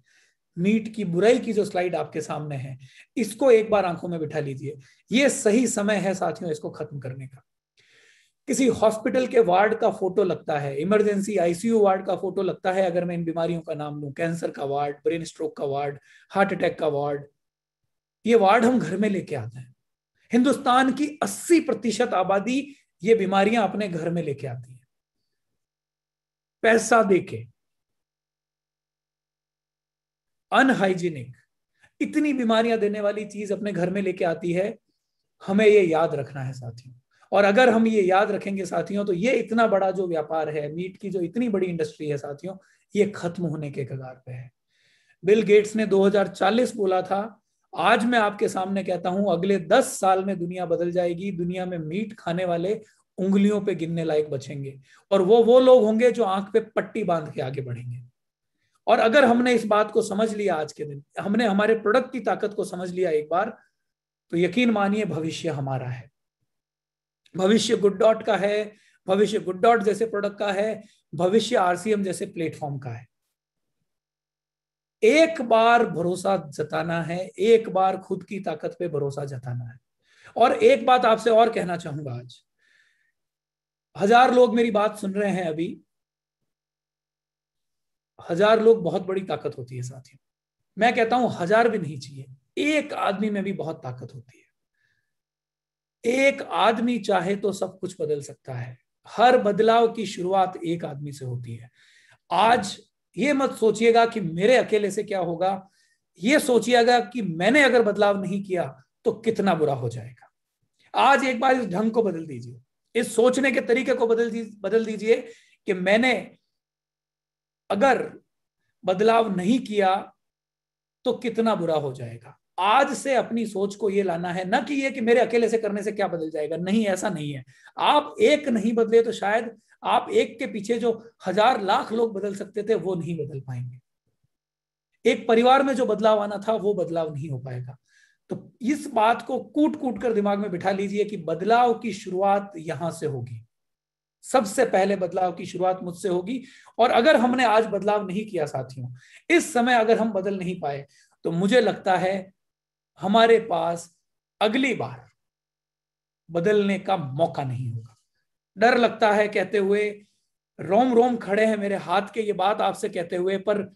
नीट की बुराई की जो स्लाइड आपके सामने है इसको एक बार आंखों में बिठा लीजिए ये सही समय है साथियों इसको खत्म करने का किसी हॉस्पिटल के वार्ड का फोटो लगता है इमरजेंसी आईसीयू वार्ड का फोटो लगता है अगर मैं इन बीमारियों का नाम लू कैंसर का वार्ड ब्रेन स्ट्रोक का वार्ड हार्ट अटैक का वार्ड ये वार्ड हम घर में लेके आते हैं हिंदुस्तान की 80 प्रतिशत आबादी ये बीमारियां अपने घर में लेके आती हैं पैसा देके अनहाइजीनिक इतनी बीमारियां देने वाली चीज अपने घर में लेके आती है हमें ये याद रखना है साथियों और अगर हम ये याद रखेंगे साथियों तो ये इतना बड़ा जो व्यापार है मीट की जो इतनी बड़ी इंडस्ट्री है साथियों ये खत्म होने के कगार पे है बिल गेट्स ने 2040 बोला था आज मैं आपके सामने कहता हूं अगले दस साल में दुनिया बदल जाएगी दुनिया में मीट खाने वाले उंगलियों पे गिनने लायक बचेंगे और वो वो लोग होंगे जो आंख पे पट्टी बांध के आगे बढ़ेंगे और अगर हमने इस बात को समझ लिया आज के दिन हमने हमारे प्रोडक्ट की ताकत को समझ लिया एक बार तो यकीन मानिए भविष्य हमारा है भविष्य गुड डॉट का है भविष्य गुड डॉट जैसे प्रोडक्ट का है भविष्य आरसीएम जैसे प्लेटफॉर्म का है एक बार भरोसा जताना है एक बार खुद की ताकत पे भरोसा जताना है और एक बात आपसे और कहना चाहूंगा आज हजार लोग मेरी बात सुन रहे हैं अभी हजार लोग बहुत बड़ी ताकत होती है साथियों मैं कहता हूं हजार भी नहीं चाहिए एक आदमी में भी बहुत ताकत होती है एक आदमी चाहे तो सब कुछ बदल सकता है हर बदलाव की शुरुआत एक आदमी से होती है आज ये मत सोचिएगा कि मेरे अकेले से क्या होगा ये सोचिएगा कि मैंने अगर बदलाव नहीं किया तो कितना बुरा हो जाएगा आज एक बार इस ढंग को बदल दीजिए इस सोचने के तरीके को बदल दीजिए बदल दीजिए कि मैंने अगर बदलाव नहीं किया तो कितना बुरा हो जाएगा आज से अपनी सोच को यह लाना है ना कि यह कि मेरे अकेले से करने से क्या बदल जाएगा नहीं ऐसा नहीं है आप एक नहीं बदले तो शायद आप एक के पीछे जो हजार लाख लोग बदल सकते थे वो नहीं बदल पाएंगे एक परिवार में जो बदलाव आना था वो बदलाव नहीं हो पाएगा तो इस बात को कूट कूट कर दिमाग में बिठा लीजिए कि बदलाव की शुरुआत यहां से होगी सबसे पहले बदलाव की शुरुआत मुझसे होगी और अगर हमने आज बदलाव नहीं किया साथियों इस समय अगर हम बदल नहीं पाए तो मुझे लगता है हमारे पास अगली बार बदलने का मौका नहीं होगा डर लगता है कहते हुए रोम रोम खड़े हैं मेरे हाथ के ये बात आपसे कहते हुए पर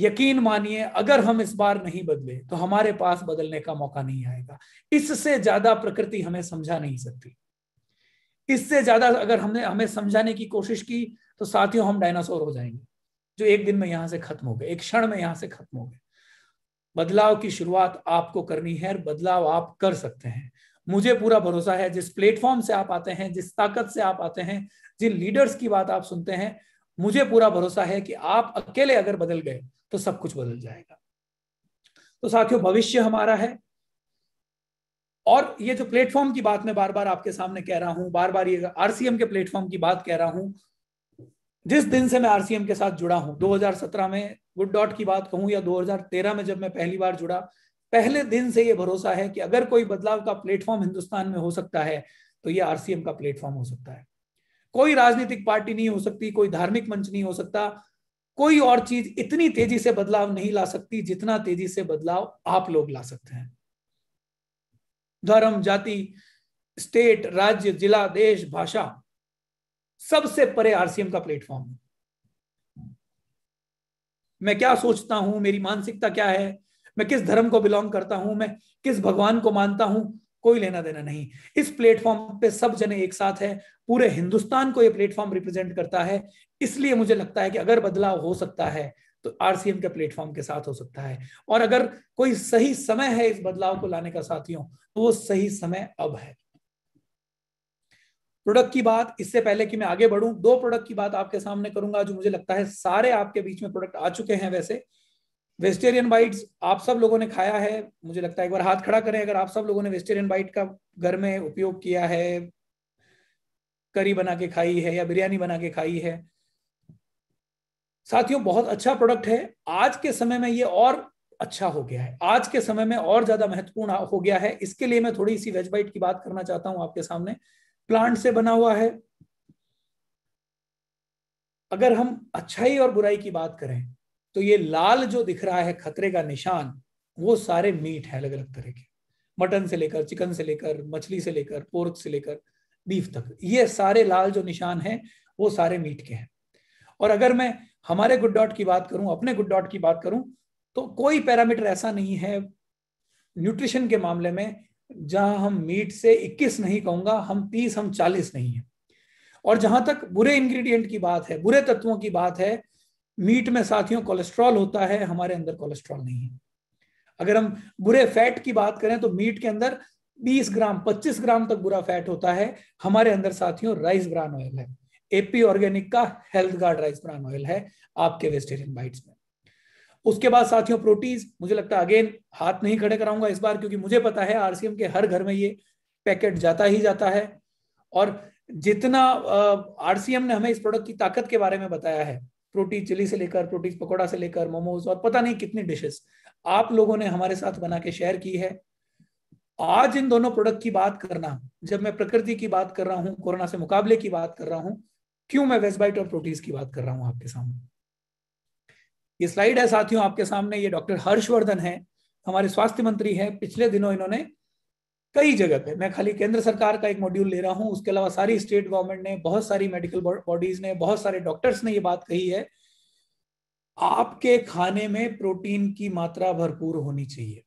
यकीन मानिए अगर हम इस बार नहीं बदले तो हमारे पास बदलने का मौका नहीं आएगा इससे ज्यादा प्रकृति हमें समझा नहीं सकती इससे ज्यादा अगर हमने हमें समझाने की कोशिश की तो साथियों हम डायनासोर हो जाएंगे जो एक दिन में यहां से खत्म हो गए एक क्षण में यहां से खत्म हो गए बदलाव की शुरुआत आपको करनी है और बदलाव आप कर सकते हैं मुझे पूरा भरोसा है जिस प्लेटफॉर्म से आप आते हैं जिस ताकत से आप आते हैं जिन लीडर्स की बात आप सुनते हैं मुझे पूरा भरोसा है कि आप अकेले अगर बदल गए तो सब कुछ बदल जाएगा तो साथियों भविष्य हमारा है और ये जो प्लेटफॉर्म की बात मैं बार बार आपके सामने कह रहा हूं बार बार ये आरसीएम के प्लेटफॉर्म की बात कह रहा हूं जिस दिन से मैं आरसीएम के साथ जुड़ा हूं 2017 में गुड डॉट की बात कहूं या 2013 में जब मैं पहली बार जुड़ा पहले दिन से ये भरोसा है कि अगर कोई बदलाव का प्लेटफॉर्म हिंदुस्तान में हो सकता है तो ये आरसीएम का प्लेटफॉर्म हो सकता है कोई राजनीतिक पार्टी नहीं हो सकती कोई धार्मिक मंच नहीं हो सकता कोई और चीज इतनी तेजी से बदलाव नहीं ला सकती जितना तेजी से बदलाव आप लोग ला सकते हैं धर्म जाति स्टेट राज्य जिला देश भाषा सबसे परे आरसीएम का प्लेटफॉर्म है मैं क्या सोचता हूं मेरी मानसिकता क्या है मैं किस धर्म को बिलोंग करता हूं मैं किस भगवान को मानता हूं कोई लेना देना नहीं इस प्लेटफॉर्म पे सब जने एक साथ है पूरे हिंदुस्तान को ये प्लेटफॉर्म रिप्रेजेंट करता है इसलिए मुझे लगता है कि अगर बदलाव हो सकता है तो आरसीएम के प्लेटफॉर्म के साथ हो सकता है और अगर कोई सही समय है इस बदलाव को लाने का साथियों तो वो सही समय अब है प्रोडक्ट की बात इससे पहले कि मैं आगे बढ़ूं दो प्रोडक्ट की बात आपके सामने करूंगा जो मुझे लगता है सारे आपके बीच में प्रोडक्ट आ चुके हैं वैसे वेस्टेरियन बाइट्स आप सब लोगों ने खाया है मुझे लगता है एक बार हाथ खड़ा करें अगर आप सब लोगों ने वेस्टेरियन बाइट का घर में उपयोग किया है करी बना के खाई है या बिरयानी बना के खाई है साथियों बहुत अच्छा प्रोडक्ट है आज के समय में ये और अच्छा हो गया है आज के समय में और ज्यादा महत्वपूर्ण हो गया है इसके लिए मैं थोड़ी सी वेज बाइट की बात करना चाहता हूं आपके सामने प्लांट से बना हुआ है अगर हम अच्छाई और बुराई की बात करें तो ये लाल जो दिख रहा है खतरे का निशान वो सारे मीट है अलग अलग तरह के मटन से लेकर चिकन से लेकर मछली से लेकर पोर्क से लेकर बीफ तक ये सारे लाल जो निशान है वो सारे मीट के हैं और अगर मैं हमारे गुड डॉट की बात करूं अपने गुड डॉट की बात करूं तो कोई पैरामीटर ऐसा नहीं है न्यूट्रिशन के मामले में जहां हम मीट से 21 नहीं कहूंगा हम 30 हम 40 नहीं है और जहां तक बुरे इंग्रेडिएंट की बात है बुरे तत्वों की बात है मीट में साथियों कोलेस्ट्रॉल होता है हमारे अंदर कोलेस्ट्रॉल नहीं है अगर हम बुरे फैट की बात करें तो मीट के अंदर 20 ग्राम 25 ग्राम तक बुरा फैट होता है हमारे अंदर साथियों राइस ब्रान ऑयल है एपी ऑर्गेनिक का health guard rice bran oil है आपके वेजिटेरियन बाइट्स में उसके बाद साथियों प्रोटीज मुझे लगता है अगेन हाथ नहीं खड़े कराऊंगा इस बार क्योंकि मुझे पता है आरसीएम के हर घर में ये पैकेट जाता ही जाता है और जितना आरसीएम ने हमें इस प्रोडक्ट की ताकत के बारे में बताया है प्रोटीन चिली से लेकर प्रोटीन पकौड़ा से लेकर मोमोज और पता नहीं कितनी डिशेस आप लोगों ने हमारे साथ बना के शेयर की है आज इन दोनों प्रोडक्ट की बात करना जब मैं प्रकृति की बात कर रहा हूं कोरोना से मुकाबले की बात कर रहा हूँ क्यों मैं वेस्टबाइट और प्रोटीज की बात कर रहा हूं आपके सामने ये स्लाइड है साथियों आपके सामने ये डॉक्टर हर्षवर्धन है हमारे स्वास्थ्य मंत्री है पिछले दिनों इन्होंने कई जगह पे मैं खाली केंद्र सरकार का एक मॉड्यूल ले रहा हूँ उसके अलावा सारी स्टेट गवर्नमेंट ने बहुत सारी मेडिकल बॉडीज ने बहुत सारे डॉक्टर्स ने ये बात कही है आपके खाने में प्रोटीन की मात्रा भरपूर होनी चाहिए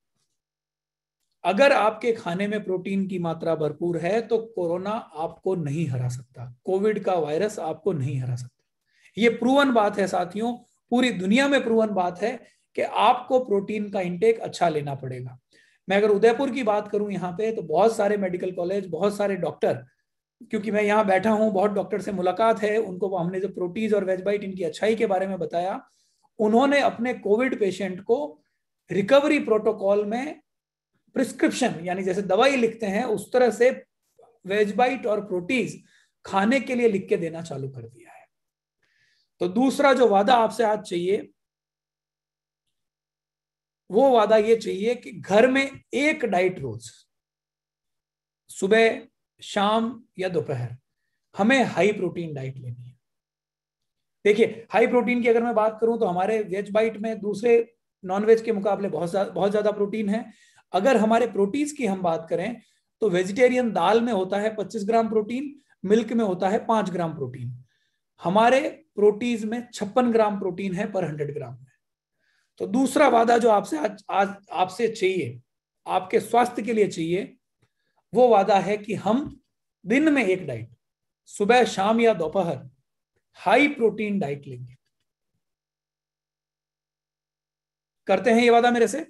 अगर आपके खाने में प्रोटीन की मात्रा भरपूर है तो कोरोना आपको नहीं हरा सकता कोविड का वायरस आपको नहीं हरा सकता ये प्रूवन बात है साथियों पूरी दुनिया में प्रूवन बात है कि आपको प्रोटीन का इंटेक अच्छा लेना पड़ेगा मैं अगर उदयपुर की बात करूं यहाँ पे तो बहुत सारे मेडिकल कॉलेज बहुत सारे डॉक्टर क्योंकि मैं यहाँ बैठा हूँ बहुत डॉक्टर से मुलाकात है उनको हमने जो प्रोटीज और वेजबाइट इनकी अच्छाई के बारे में बताया उन्होंने अपने कोविड पेशेंट को रिकवरी प्रोटोकॉल में प्रिस्क्रिप्शन यानी जैसे दवाई लिखते हैं उस तरह से वेजबाइट और प्रोटीज खाने के लिए लिख के देना चालू कर दिया है तो दूसरा जो वादा आपसे आज चाहिए वो वादा ये चाहिए कि घर में एक डाइट रोज सुबह शाम या दोपहर हमें हाई प्रोटीन डाइट लेनी है देखिए हाई प्रोटीन की अगर मैं बात करूं तो हमारे वेज बाइट में दूसरे नॉनवेज के मुकाबले बहुत जा, बहुत ज्यादा प्रोटीन है अगर हमारे प्रोटीन्स की हम बात करें तो वेजिटेरियन दाल में होता है 25 ग्राम प्रोटीन मिल्क में होता है 5 ग्राम प्रोटीन हमारे प्रोटीन में 56 ग्राम प्रोटीन है पर 100 ग्राम में तो दूसरा वादा जो आपसे आज, आज आपसे चाहिए आपके स्वास्थ्य के लिए चाहिए वो वादा है कि हम दिन में एक डाइट सुबह शाम या दोपहर हाई प्रोटीन डाइट लेंगे करते हैं ये वादा मेरे से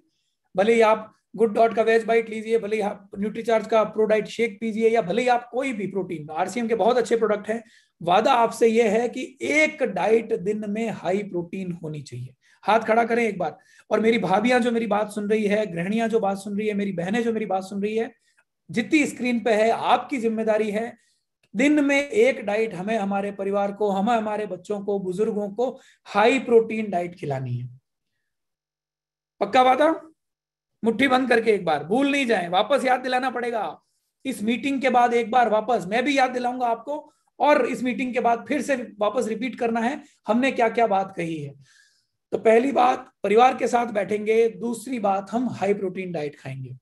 भले ही आप गुड डॉट का वेज बाइट लीजिए भले ही आप न्यूट्रीचार्ज का प्रोडाइट शेक पीजिए या भले ही आप कोई भी प्रोटीन आरसीएम के बहुत अच्छे प्रोडक्ट हैं वादा आपसे यह है कि एक डाइट दिन में हाई प्रोटीन होनी चाहिए हाथ खड़ा करें एक बार और मेरी भाभियां जो मेरी बात सुन रही है गृहणियां जो बात सुन रही है मेरी बहनें जो मेरी बात सुन रही है जितनी स्क्रीन पे है आपकी जिम्मेदारी है दिन में एक डाइट हमें हमारे परिवार को हम हमारे बच्चों को बुजुर्गों को हाई प्रोटीन डाइट खिलानी है पक्का वादा मुट्ठी बंद करके एक बार भूल नहीं जाए वापस याद दिलाना पड़ेगा इस मीटिंग के बाद एक बार वापस मैं भी याद दिलाऊंगा आपको और इस मीटिंग के बाद फिर से वापस रिपीट करना है हमने क्या क्या बात कही है तो पहली बात परिवार के साथ बैठेंगे दूसरी बात हम हाई प्रोटीन डाइट खाएंगे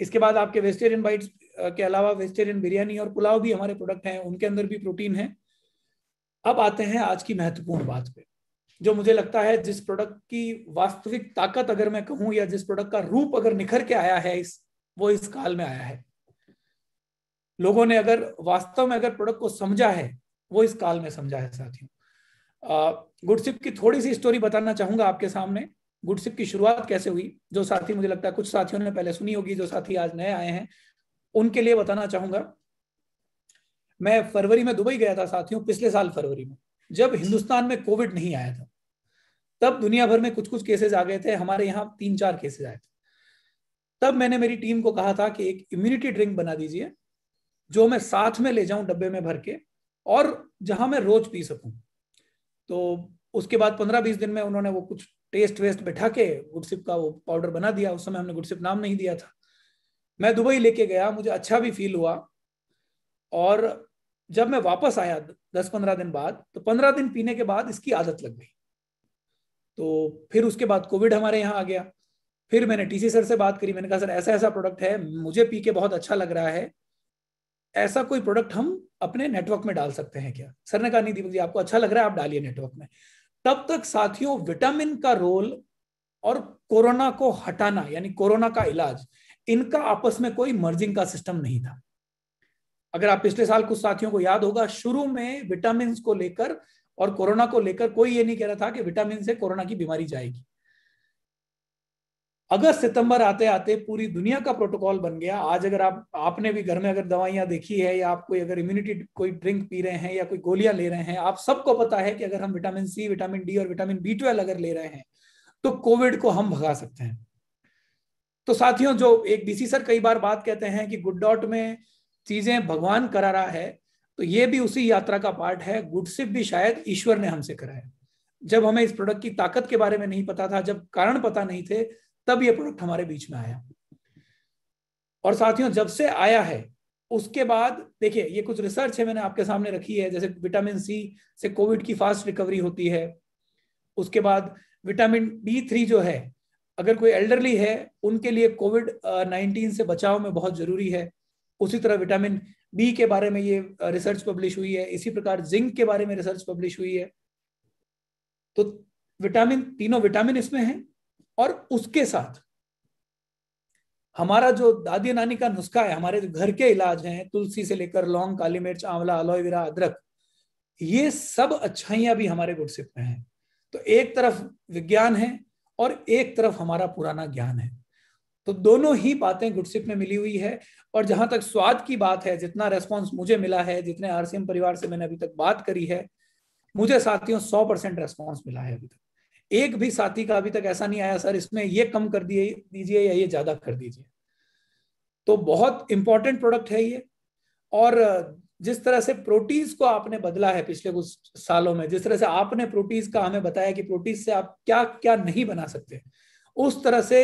इसके बाद आपके वेजिटेरियन बाइट के अलावा वेजिटेरियन बिरयानी और पुलाव भी हमारे प्रोडक्ट हैं उनके अंदर भी प्रोटीन है अब आते हैं आज की महत्वपूर्ण बात पे जो मुझे लगता है जिस प्रोडक्ट की वास्तविक ताकत अगर मैं कहूं या जिस प्रोडक्ट का रूप अगर निखर के आया है इस वो इस काल में आया है लोगों ने अगर वास्तव में अगर प्रोडक्ट को समझा है वो इस काल में समझा है साथियों गुडसिप की थोड़ी सी स्टोरी बताना चाहूंगा आपके सामने गुडसिप की शुरुआत कैसे हुई जो साथी मुझे लगता है कुछ साथियों ने पहले सुनी होगी जो साथी आज नए आए हैं उनके लिए बताना चाहूंगा मैं फरवरी में दुबई गया था साथियों पिछले साल फरवरी में जब हिंदुस्तान में कोविड नहीं आया था तब दुनिया भर में कुछ कुछ केसेस आ गए थे हमारे यहाँ तीन चार केसेस आए थे तब मैंने मेरी टीम को कहा था कि एक इम्यूनिटी ड्रिंक बना दीजिए जो मैं साथ में ले जाऊं डब्बे में भर के और जहां मैं रोज पी सकूं तो उसके बाद पंद्रह बीस दिन में उन्होंने वो कुछ टेस्ट वेस्ट बैठा के गुडसिप का वो पाउडर बना दिया उस समय हमने गुडसिप नाम नहीं दिया था मैं दुबई लेके गया मुझे अच्छा भी फील हुआ और जब मैं वापस आया दस पंद्रह दिन बाद तो पंद्रह दिन पीने के बाद इसकी आदत लग गई तो फिर उसके बाद कोविड हमारे यहाँ आ गया फिर मैंने टीसी सर से बात करी मैंने कहा सर ऐसा ऐसा प्रोडक्ट है मुझे पी के बहुत अच्छा लग रहा है ऐसा कोई प्रोडक्ट हम अपने नेटवर्क में डाल सकते हैं क्या सर ने कहा नहीं दीपक जी आपको अच्छा लग रहा है आप डालिए नेटवर्क में तब तक साथियों विटामिन का रोल और कोरोना को हटाना यानी कोरोना का इलाज इनका आपस में कोई मर्जिंग का सिस्टम नहीं था अगर आप पिछले साल कुछ साथियों को याद होगा शुरू में विटामिन को लेकर और कोरोना को लेकर कोई ये नहीं कह रहा था कि विटामिन से कोरोना की बीमारी जाएगी अगस्त सितंबर आते आते पूरी दुनिया का प्रोटोकॉल बन गया आज अगर आप आपने भी घर में अगर दवाइयां देखी है या आप कोई अगर इम्यूनिटी कोई ड्रिंक पी रहे हैं या कोई गोलियां ले रहे हैं आप सबको पता है कि अगर हम विटामिन सी विटामिन डी और विटामिन बी ट्वेल्व अगर ले रहे हैं तो कोविड को हम भगा सकते हैं तो साथियों जो एक डीसी सर कई बार बात कहते हैं कि गुड डॉट में चीजें भगवान करा रहा है तो ये भी उसी यात्रा का पार्ट है गुडसिप भी शायद ईश्वर ने हमसे कराया जब हमें इस प्रोडक्ट की ताकत के बारे में नहीं पता था जब कारण पता नहीं थे तब ये प्रोडक्ट हमारे बीच में आया और साथियों जब से आया है उसके बाद देखिए ये कुछ रिसर्च है मैंने आपके सामने रखी है जैसे विटामिन सी से कोविड की फास्ट रिकवरी होती है उसके बाद विटामिन बी थ्री जो है अगर कोई एल्डरली है उनके लिए कोविड नाइनटीन से बचाव में बहुत जरूरी है उसी तरह विटामिन बी के बारे में ये रिसर्च पब्लिश हुई है इसी प्रकार जिंक के बारे में रिसर्च पब्लिश हुई है तो विटामिन तीनों विटामिन इसमें हैं और उसके साथ हमारा जो दादी नानी का नुस्खा है हमारे जो घर के इलाज हैं तुलसी से लेकर लौंग काली मिर्च आंवला एलोवेरा अदरक ये सब अच्छाइयां भी हमारे गुडसिप में हैं तो एक तरफ विज्ञान है और एक तरफ हमारा पुराना ज्ञान है तो दोनों ही बातें गुडसिप में मिली हुई है और जहां तक स्वाद की बात है जितना रेस्पॉन्स मुझे मिला है जितने आरसीएम परिवार से मैंने अभी तक बात करी है मुझे साथियों सौ परसेंट रेस्पॉन्स मिला है अभी तक एक भी साथी का अभी तक ऐसा नहीं आया सर इसमें ये कम कर दिए दीजिए या ये ज्यादा कर दीजिए तो बहुत इंपॉर्टेंट प्रोडक्ट है ये और जिस तरह से प्रोटीज को आपने बदला है पिछले कुछ सालों में जिस तरह से आपने प्रोटीज का हमें बताया कि प्रोटीज से आप क्या क्या नहीं बना सकते उस तरह से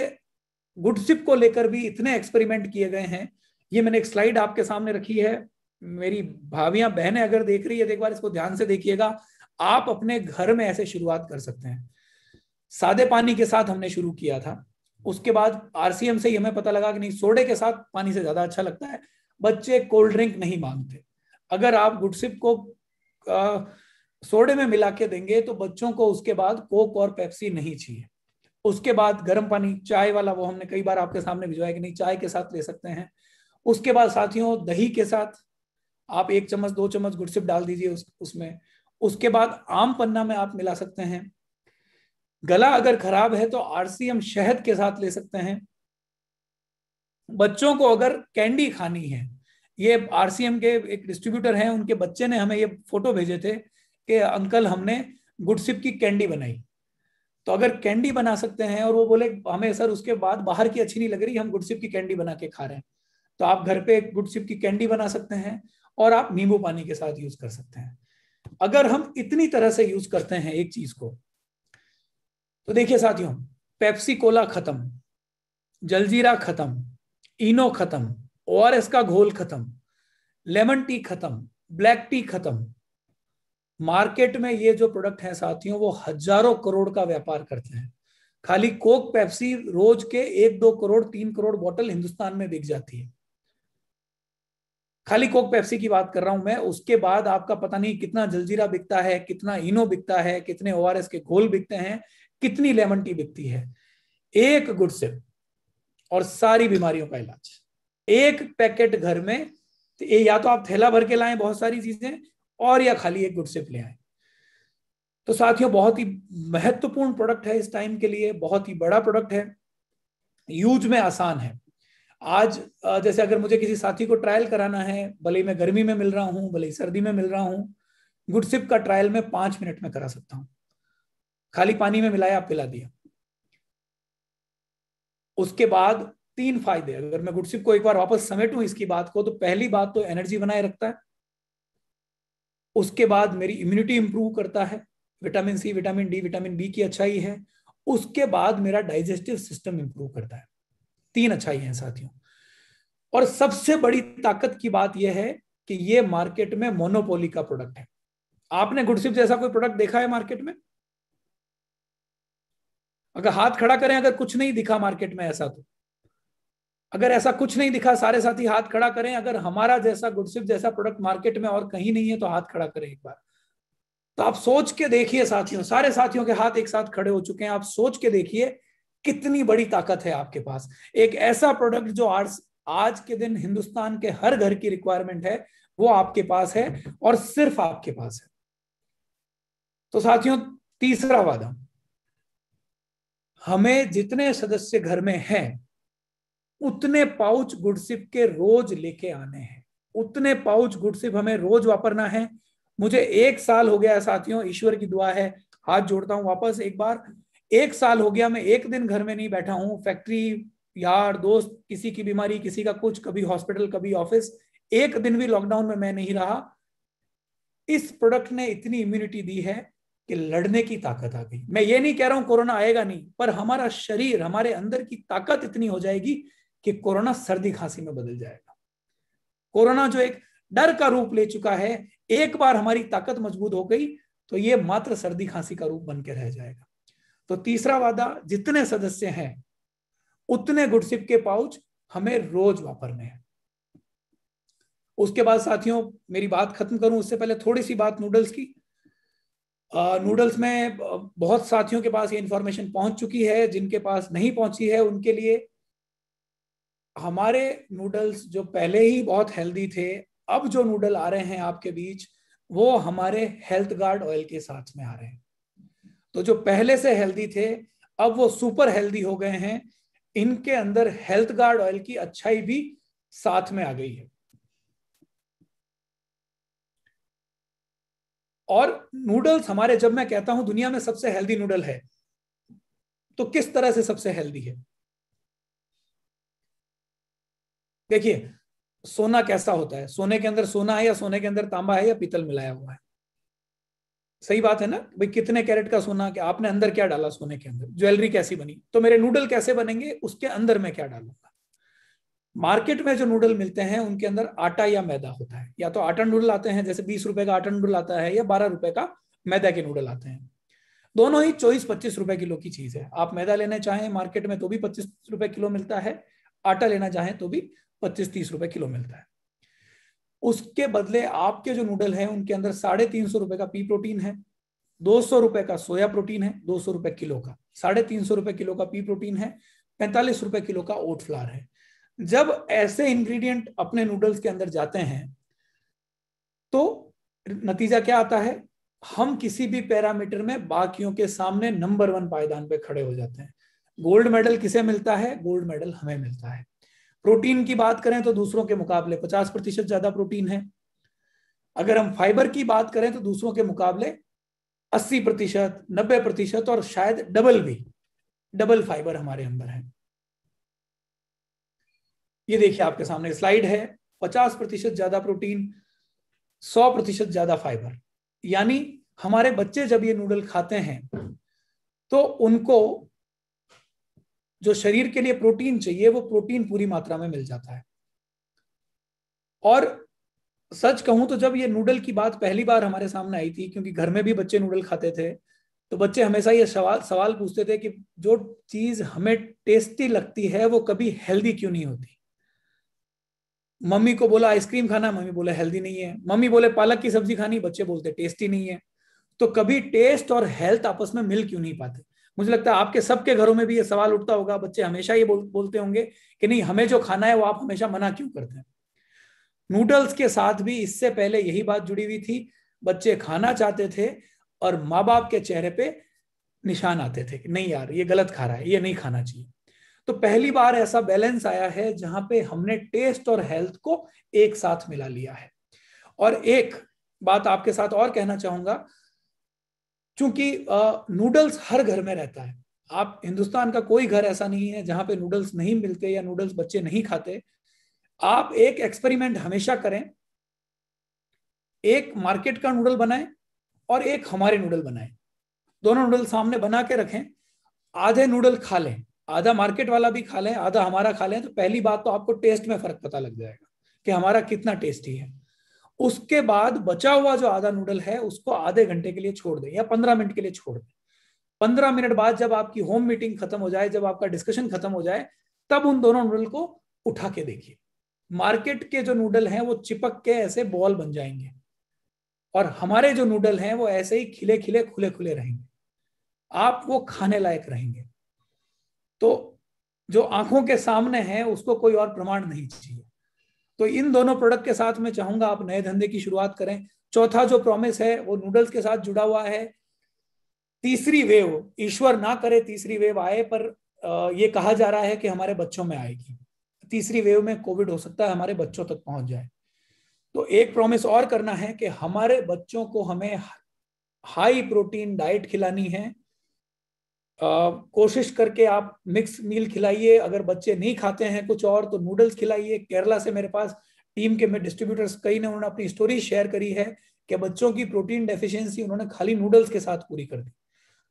गुडसिप को लेकर भी इतने एक्सपेरिमेंट किए गए हैं ये मैंने एक स्लाइड आपके सामने रखी है मेरी भाभियां बहनें अगर देख रही है एक बार इसको ध्यान से देखिएगा आप अपने घर में ऐसे शुरुआत कर सकते हैं सादे पानी के साथ हमने शुरू किया था उसके बाद आरसीएम से ही हमें पता लगा कि नहीं सोडे के साथ पानी से ज्यादा अच्छा लगता है बच्चे कोल्ड ड्रिंक नहीं मांगते अगर आप गुडसिप को आ, सोडे में मिला के देंगे तो बच्चों को उसके बाद कोक और पेप्सी नहीं चाहिए उसके बाद गर्म पानी चाय वाला वो हमने कई बार आपके सामने भिजवाया कि नहीं चाय के साथ ले सकते हैं उसके बाद साथियों दही के साथ आप एक चम्मच दो चम्मच गुड़सिप डाल दीजिए उस उसमें उसके बाद आम पन्ना में आप मिला सकते हैं गला अगर खराब है तो आरसीएम शहद के साथ ले सकते हैं बच्चों को अगर कैंडी खानी है ये आरसीएम के एक डिस्ट्रीब्यूटर हैं उनके बच्चे ने हमें ये फोटो भेजे थे कि अंकल हमने गुडसिप की कैंडी बनाई तो अगर कैंडी बना सकते हैं और वो बोले हमें सर उसके बाद बाहर की अच्छी नहीं लग रही हम गुडसिप की कैंडी बना के खा रहे हैं तो आप घर पे गुडसिप की कैंडी बना सकते हैं और आप नींबू पानी के साथ यूज कर सकते हैं अगर हम इतनी तरह से यूज करते हैं एक चीज को तो देखिए साथियों पेप्सी कोला खत्म जलजीरा खत्म इनो खत्म और इसका घोल खत्म लेमन टी खत्म ब्लैक टी खत्म मार्केट में ये जो प्रोडक्ट है साथियों वो हजारों करोड़ का व्यापार करते हैं खाली कोक पेप्सी रोज के एक दो करोड़ तीन करोड़ बोतल हिंदुस्तान में बिक जाती है खाली कोक पेप्सी की बात कर रहा हूं मैं उसके बाद आपका पता नहीं कितना जलजीरा बिकता है कितना इनो बिकता है कितने ओ के घोल बिकते हैं कितनी लेमन टी बिकती है एक गुड सिप और सारी बीमारियों का इलाज एक पैकेट घर में तो या तो आप थैला भर के लाए बहुत सारी चीजें और या खाली एक गुड सिप ले आए तो साथियों बहुत ही महत्वपूर्ण प्रोडक्ट है इस टाइम के लिए बहुत ही बड़ा प्रोडक्ट है यूज में आसान है आज जैसे अगर मुझे किसी साथी को ट्रायल कराना है भले मैं गर्मी में मिल रहा हूं भले सर्दी में मिल रहा हूँ गुडसिप का ट्रायल मैं पांच मिनट में करा सकता हूँ खाली पानी में मिलाया आप पिला दिया उसके बाद तीन फायदे अगर मैं गुडसिप को एक बार वापस समेटू इसकी बात को तो पहली बात तो एनर्जी बनाए रखता है उसके बाद मेरी इम्यूनिटी इंप्रूव करता है vitamin C vitamin D vitamin B की अच्छाई है उसके बाद मेरा डाइजेस्टिव सिस्टम इंप्रूव करता है तीन अच्छाई है साथियों और सबसे बड़ी ताकत की बात यह है कि ये मार्केट में मोनोपोली का प्रोडक्ट है आपने गुडसिप जैसा कोई प्रोडक्ट देखा है मार्केट में अगर हाथ खड़ा करें अगर कुछ नहीं दिखा मार्केट में ऐसा तो अगर ऐसा कुछ नहीं दिखा सारे साथी हाथ खड़ा करें अगर हमारा जैसा गुडसिप जैसा प्रोडक्ट मार्केट में और कहीं नहीं है तो हाथ खड़ा करें एक बार तो आप सोच के देखिए साथियों सारे साथियों के हाथ एक साथ खड़े हो चुके हैं आप सोच के देखिए कितनी बड़ी ताकत है आपके पास एक ऐसा प्रोडक्ट जो आज आज के दिन हिंदुस्तान के हर घर की रिक्वायरमेंट है वो आपके पास है और सिर्फ आपके पास है तो साथियों तीसरा वादा हमें जितने सदस्य घर में हैं उतने पाउच गुडसिप के रोज लेके आने हैं उतने पाउच गुडसिप हमें रोज वापरना है मुझे एक साल हो गया साथियों ईश्वर की दुआ है हाथ जोड़ता हूं वापस एक बार एक साल हो गया मैं एक दिन घर में नहीं बैठा हूं फैक्ट्री यार दोस्त किसी की बीमारी किसी का कुछ कभी हॉस्पिटल कभी ऑफिस एक दिन भी लॉकडाउन में मैं नहीं रहा इस प्रोडक्ट ने इतनी इम्यूनिटी दी है कि लड़ने की ताकत आ गई मैं ये नहीं कह रहा हूं कोरोना आएगा नहीं पर हमारा शरीर हमारे अंदर की ताकत इतनी हो जाएगी कि कोरोना सर्दी खांसी में बदल जाएगा कोरोना जो एक डर का रूप ले चुका है एक बार हमारी ताकत मजबूत हो गई तो ये मात्र सर्दी खांसी का रूप बन के रह जाएगा तो तीसरा वादा जितने सदस्य हैं उतने गुडसिप के पाउच हमें रोज वापरने हैं उसके बाद साथियों मेरी बात खत्म करूं उससे पहले थोड़ी सी बात नूडल्स की नूडल्स में बहुत साथियों के पास ये इंफॉर्मेशन पहुंच चुकी है जिनके पास नहीं पहुंची है उनके लिए हमारे नूडल्स जो पहले ही बहुत हेल्दी थे अब जो नूडल आ रहे हैं आपके बीच वो हमारे हेल्थ गार्ड ऑयल के साथ में आ रहे हैं तो जो पहले से हेल्दी थे अब वो सुपर हेल्दी हो गए हैं इनके अंदर हेल्थ गार्ड ऑयल की अच्छाई भी साथ में आ गई है और नूडल्स हमारे जब मैं कहता हूं दुनिया में सबसे हेल्दी नूडल है तो किस तरह से सबसे हेल्दी है देखिए सोना कैसा होता है सोने के अंदर सोना है या सोने के अंदर तांबा है या पीतल मिलाया हुआ है सही बात है ना भाई कितने कैरेट का सोना क्या आपने अंदर क्या डाला सोने के अंदर ज्वेलरी कैसी बनी तो मेरे नूडल कैसे बनेंगे उसके अंदर मैं क्या डालूंगा मार्केट में जो नूडल मिलते हैं उनके अंदर आटा या मैदा होता है या तो आटा नूडल आते हैं जैसे बीस रुपए का आटा नूडल आता है या बारह रुपए का मैदा के नूडल आते हैं दोनों ही चौबीस पच्चीस रुपए किलो की चीज है आप मैदा लेना चाहें मार्केट में तो भी पच्चीस रुपए किलो मिलता है आटा लेना चाहें तो भी पच्चीस तीस रुपए किलो मिलता है उसके बदले आपके जो नूडल है उनके अंदर साढ़े तीन सौ रुपए का पी प्रोटीन है दो सौ रुपए का सोया प्रोटीन है दो सौ रुपए किलो का साढ़े तीन सौ रुपए किलो का पी प्रोटीन है पैंतालीस रुपए किलो का ओट फ्लार है जब ऐसे इंग्रेडिएंट अपने नूडल्स के अंदर जाते हैं तो नतीजा क्या आता है हम किसी भी पैरामीटर में बाकियों के सामने नंबर वन पायदान पे खड़े हो जाते हैं गोल्ड मेडल किसे मिलता है गोल्ड मेडल हमें मिलता है प्रोटीन की बात करें तो दूसरों के मुकाबले 50 प्रतिशत ज्यादा प्रोटीन है अगर हम फाइबर की बात करें तो दूसरों के मुकाबले 80 प्रतिशत नब्बे प्रतिशत और शायद डबल भी डबल फाइबर हमारे अंदर है ये देखिए आपके सामने स्लाइड है 50 प्रतिशत ज्यादा प्रोटीन 100 प्रतिशत ज्यादा फाइबर यानी हमारे बच्चे जब ये नूडल खाते हैं तो उनको जो शरीर के लिए प्रोटीन चाहिए वो प्रोटीन पूरी मात्रा में मिल जाता है और सच कहूं तो जब ये नूडल की बात पहली बार हमारे सामने आई थी क्योंकि घर में भी बच्चे नूडल खाते थे तो बच्चे हमेशा ये सवाल सवाल पूछते थे कि जो चीज हमें टेस्टी लगती है वो कभी हेल्दी क्यों नहीं होती मम्मी को बोला आइसक्रीम खाना मम्मी बोले हेल्दी नहीं है मम्मी बोले पालक की सब्जी खानी बच्चे बोलते टेस्टी नहीं है तो कभी टेस्ट और हेल्थ आपस में मिल क्यों नहीं पाते मुझे लगता है आपके सबके घरों में भी ये सवाल उठता होगा बच्चे हमेशा ये बोल, बोलते होंगे कि नहीं हमें जो खाना है वो आप हमेशा मना क्यों करते हैं नूडल्स के साथ भी इससे पहले यही बात जुड़ी हुई थी बच्चे खाना चाहते थे और माँ बाप के चेहरे पे निशान आते थे कि नहीं यार ये गलत खा रहा है ये नहीं खाना चाहिए तो पहली बार ऐसा बैलेंस आया है जहां पे हमने टेस्ट और हेल्थ को एक साथ मिला लिया है और एक बात आपके साथ और कहना चाहूंगा चूंकि नूडल्स हर घर में रहता है आप हिंदुस्तान का कोई घर ऐसा नहीं है जहां पे नूडल्स नहीं मिलते या नूडल्स बच्चे नहीं खाते आप एक एक्सपेरिमेंट हमेशा करें एक मार्केट का नूडल बनाए और एक हमारे नूडल बनाए दोनों नूडल सामने बना के रखें आधे नूडल खा लें आधा मार्केट वाला भी खा लें आधा हमारा खा लें तो पहली बात तो आपको टेस्ट में फर्क पता लग जाएगा कि हमारा कितना टेस्टी है उसके बाद बचा हुआ जो आधा नूडल है उसको आधे घंटे के लिए छोड़ दें या पंद्रह मिनट के लिए छोड़ दें पंद्रह मिनट बाद जब आपकी होम मीटिंग खत्म हो जाए जब आपका डिस्कशन खत्म हो जाए तब उन दोनों नूडल को उठा के देखिए मार्केट के जो नूडल हैं वो चिपक के ऐसे बॉल बन जाएंगे और हमारे जो नूडल हैं वो ऐसे ही खिले खिले खुले खुले रहेंगे आप वो खाने लायक रहेंगे तो जो आंखों के सामने है उसको कोई और प्रमाण नहीं चाहिए तो इन दोनों प्रोडक्ट के साथ मैं चाहूंगा आप नए धंधे की शुरुआत करें चौथा जो प्रॉमिस है वो नूडल्स के साथ जुड़ा हुआ है तीसरी वेव ईश्वर ना करे तीसरी वेव आए पर ये कहा जा रहा है कि हमारे बच्चों में आएगी तीसरी वेव में कोविड हो सकता है हमारे बच्चों तक पहुंच जाए तो एक प्रॉमिस और करना है कि हमारे बच्चों को हमें हाई प्रोटीन डाइट खिलानी है कोशिश करके आप मिक्स मील खिलाइए अगर बच्चे नहीं खाते हैं कुछ और तो नूडल्स खिलाइए केरला से मेरे पास टीम के में डिस्ट्रीब्यूटर्स कई ने उन्होंने अपनी स्टोरी शेयर करी है कि बच्चों की प्रोटीन डेफिशिएंसी उन्होंने खाली नूडल्स के साथ पूरी कर दी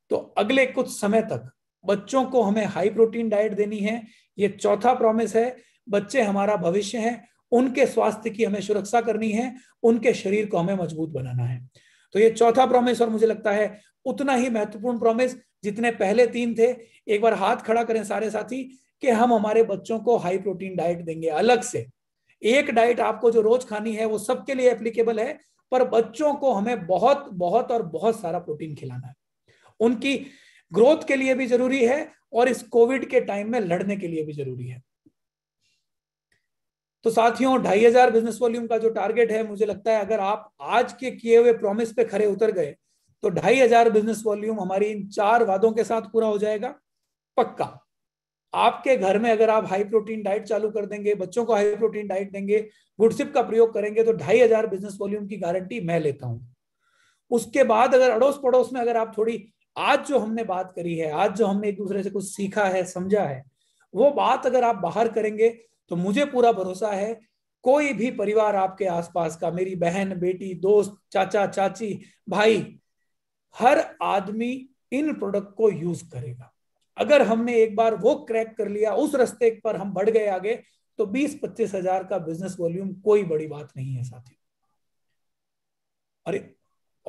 तो अगले कुछ समय तक बच्चों को हमें हाई प्रोटीन डाइट देनी है ये चौथा प्रॉमिस है बच्चे हमारा भविष्य है उनके स्वास्थ्य की हमें सुरक्षा करनी है उनके शरीर को हमें मजबूत बनाना है तो ये चौथा प्रॉमिस और मुझे लगता है उतना ही महत्वपूर्ण प्रॉमिस जितने पहले तीन थे एक बार हाथ खड़ा करें सारे साथी कि हम हमारे बच्चों को हाई प्रोटीन डाइट देंगे अलग से एक डाइट आपको जो रोज खानी है वो सबके लिए एप्लीकेबल है पर बच्चों को हमें बहुत बहुत और बहुत सारा प्रोटीन खिलाना है उनकी ग्रोथ के लिए भी जरूरी है और इस कोविड के टाइम में लड़ने के लिए भी जरूरी है तो साथियों ढाई हजार बिजनेस वॉल्यूम का जो टारगेट है मुझे लगता है अगर आप आज के किए हुए प्रॉमिस पे खड़े उतर गए तो ढाई हजार बिजनेस वॉल्यूम हमारी इन चार वादों के साथ पूरा हो जाएगा पक्का आपके घर में अगर आप हाई प्रोटीन डाइट चालू कर देंगे बच्चों को हाई प्रोटीन डाइट देंगे गुडसिप का प्रयोग करेंगे तो ढाई हजार बिजनेस वॉल्यूम की गारंटी मैं लेता हूं उसके बाद अगर अड़ोस पड़ोस में अगर आप थोड़ी आज जो हमने बात करी है आज जो हमने एक दूसरे से कुछ सीखा है समझा है वो बात अगर आप बाहर करेंगे तो मुझे पूरा भरोसा है कोई भी परिवार आपके आसपास का मेरी बहन बेटी दोस्त चाचा चाची भाई हर आदमी इन प्रोडक्ट को यूज करेगा अगर हमने एक बार वो क्रैक कर लिया उस रस्ते पर हम बढ़ गए आगे तो बीस पच्चीस हजार का बिजनेस वॉल्यूम कोई बड़ी बात नहीं है साथी अरे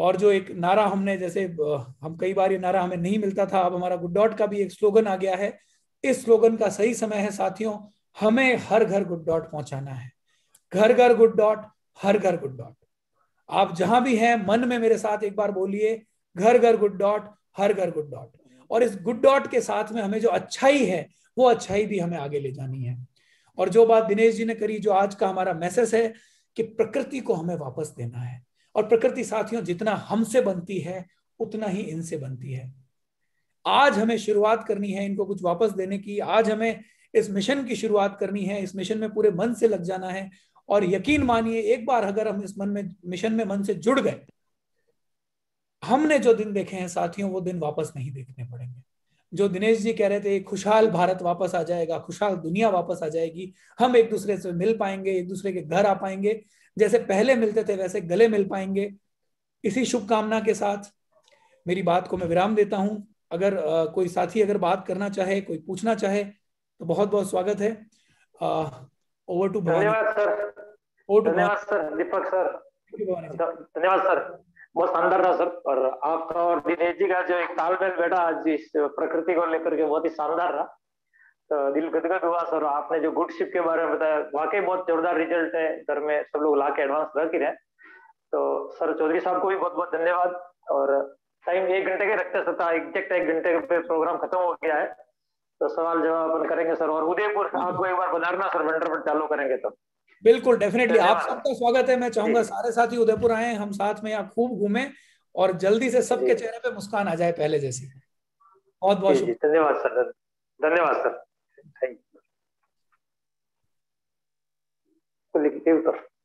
और जो एक नारा हमने जैसे हम कई बार ये नारा हमें नहीं मिलता था अब हमारा गुड डॉट का भी एक स्लोगन आ गया है इस स्लोगन का सही समय है साथियों हमें हर घर गुड डॉट पहुंचाना है घर घर गुड डॉट हर घर गुड डॉट आप जहां भी हैं मन में मेरे साथ एक बार बोलिए घर घर गुड डॉट हर घर गुड डॉट और इस गुड डॉट के साथ में हमें जो अच्छाई है वो अच्छाई भी हमें आगे ले जानी है और जो बात दिनेश जी ने करी जो आज का हमारा मैसेज है कि प्रकृति को हमें वापस देना है और प्रकृति साथियों जितना हमसे बनती है उतना ही इनसे बनती है आज हमें शुरुआत करनी है इनको कुछ वापस देने की आज हमें इस मिशन की शुरुआत करनी है इस मिशन में पूरे मन से लग जाना है और यकीन मानिए एक बार अगर हम इस मन में मिशन में मन से जुड़ गए हमने जो दिन देखे हैं साथियों वो दिन वापस नहीं देखने पड़ेंगे जो दिनेश जी कह रहे थे खुशहाल भारत वापस आ जाएगा खुशहाल दुनिया वापस आ जाएगी हम एक दूसरे से मिल पाएंगे एक दूसरे के घर आ पाएंगे जैसे पहले मिलते थे वैसे गले मिल पाएंगे इसी शुभकामना के साथ मेरी बात को मैं विराम देता हूं अगर आ, कोई साथी अगर बात करना चाहे कोई पूछना चाहे तो बहुत बहुत स्वागत है ओवर टू धन्यवाद सर ओवर टू धन्यवाद सर दीपक सर धन्यवाद सर बहुत शानदार था सर और आपका और दिनेश जी का जो एक तालमेल बैठा आज इस प्रकृति को लेकर के बहुत ही शानदार रहा तो दिल गदगद हुआ सर आपने जो गुडशिप के बारे में बताया वाकई बहुत जोरदार रिजल्ट है घर में सब लोग ला के एडवांस रख ही रहे तो सर चौधरी साहब को भी बहुत बहुत धन्यवाद और टाइम एक घंटे के रखते सर था एग्जैक्ट एक घंटे पे प्रोग्राम खत्म हो गया है तो सवाल जवाब अपन करेंगे सर और उदयपुर आपको एक बार बधारना सर पर चालू करेंगे तो बिल्कुल डेफिनेटली आप सबका स्वागत है मैं चाहूंगा सारे साथी उदयपुर आए हम साथ में यहाँ खूब घूमे और जल्दी से सबके चेहरे पे मुस्कान आ जाए पहले जैसी बहुत बहुत धन्यवाद सर धन्यवाद सर थैंक यू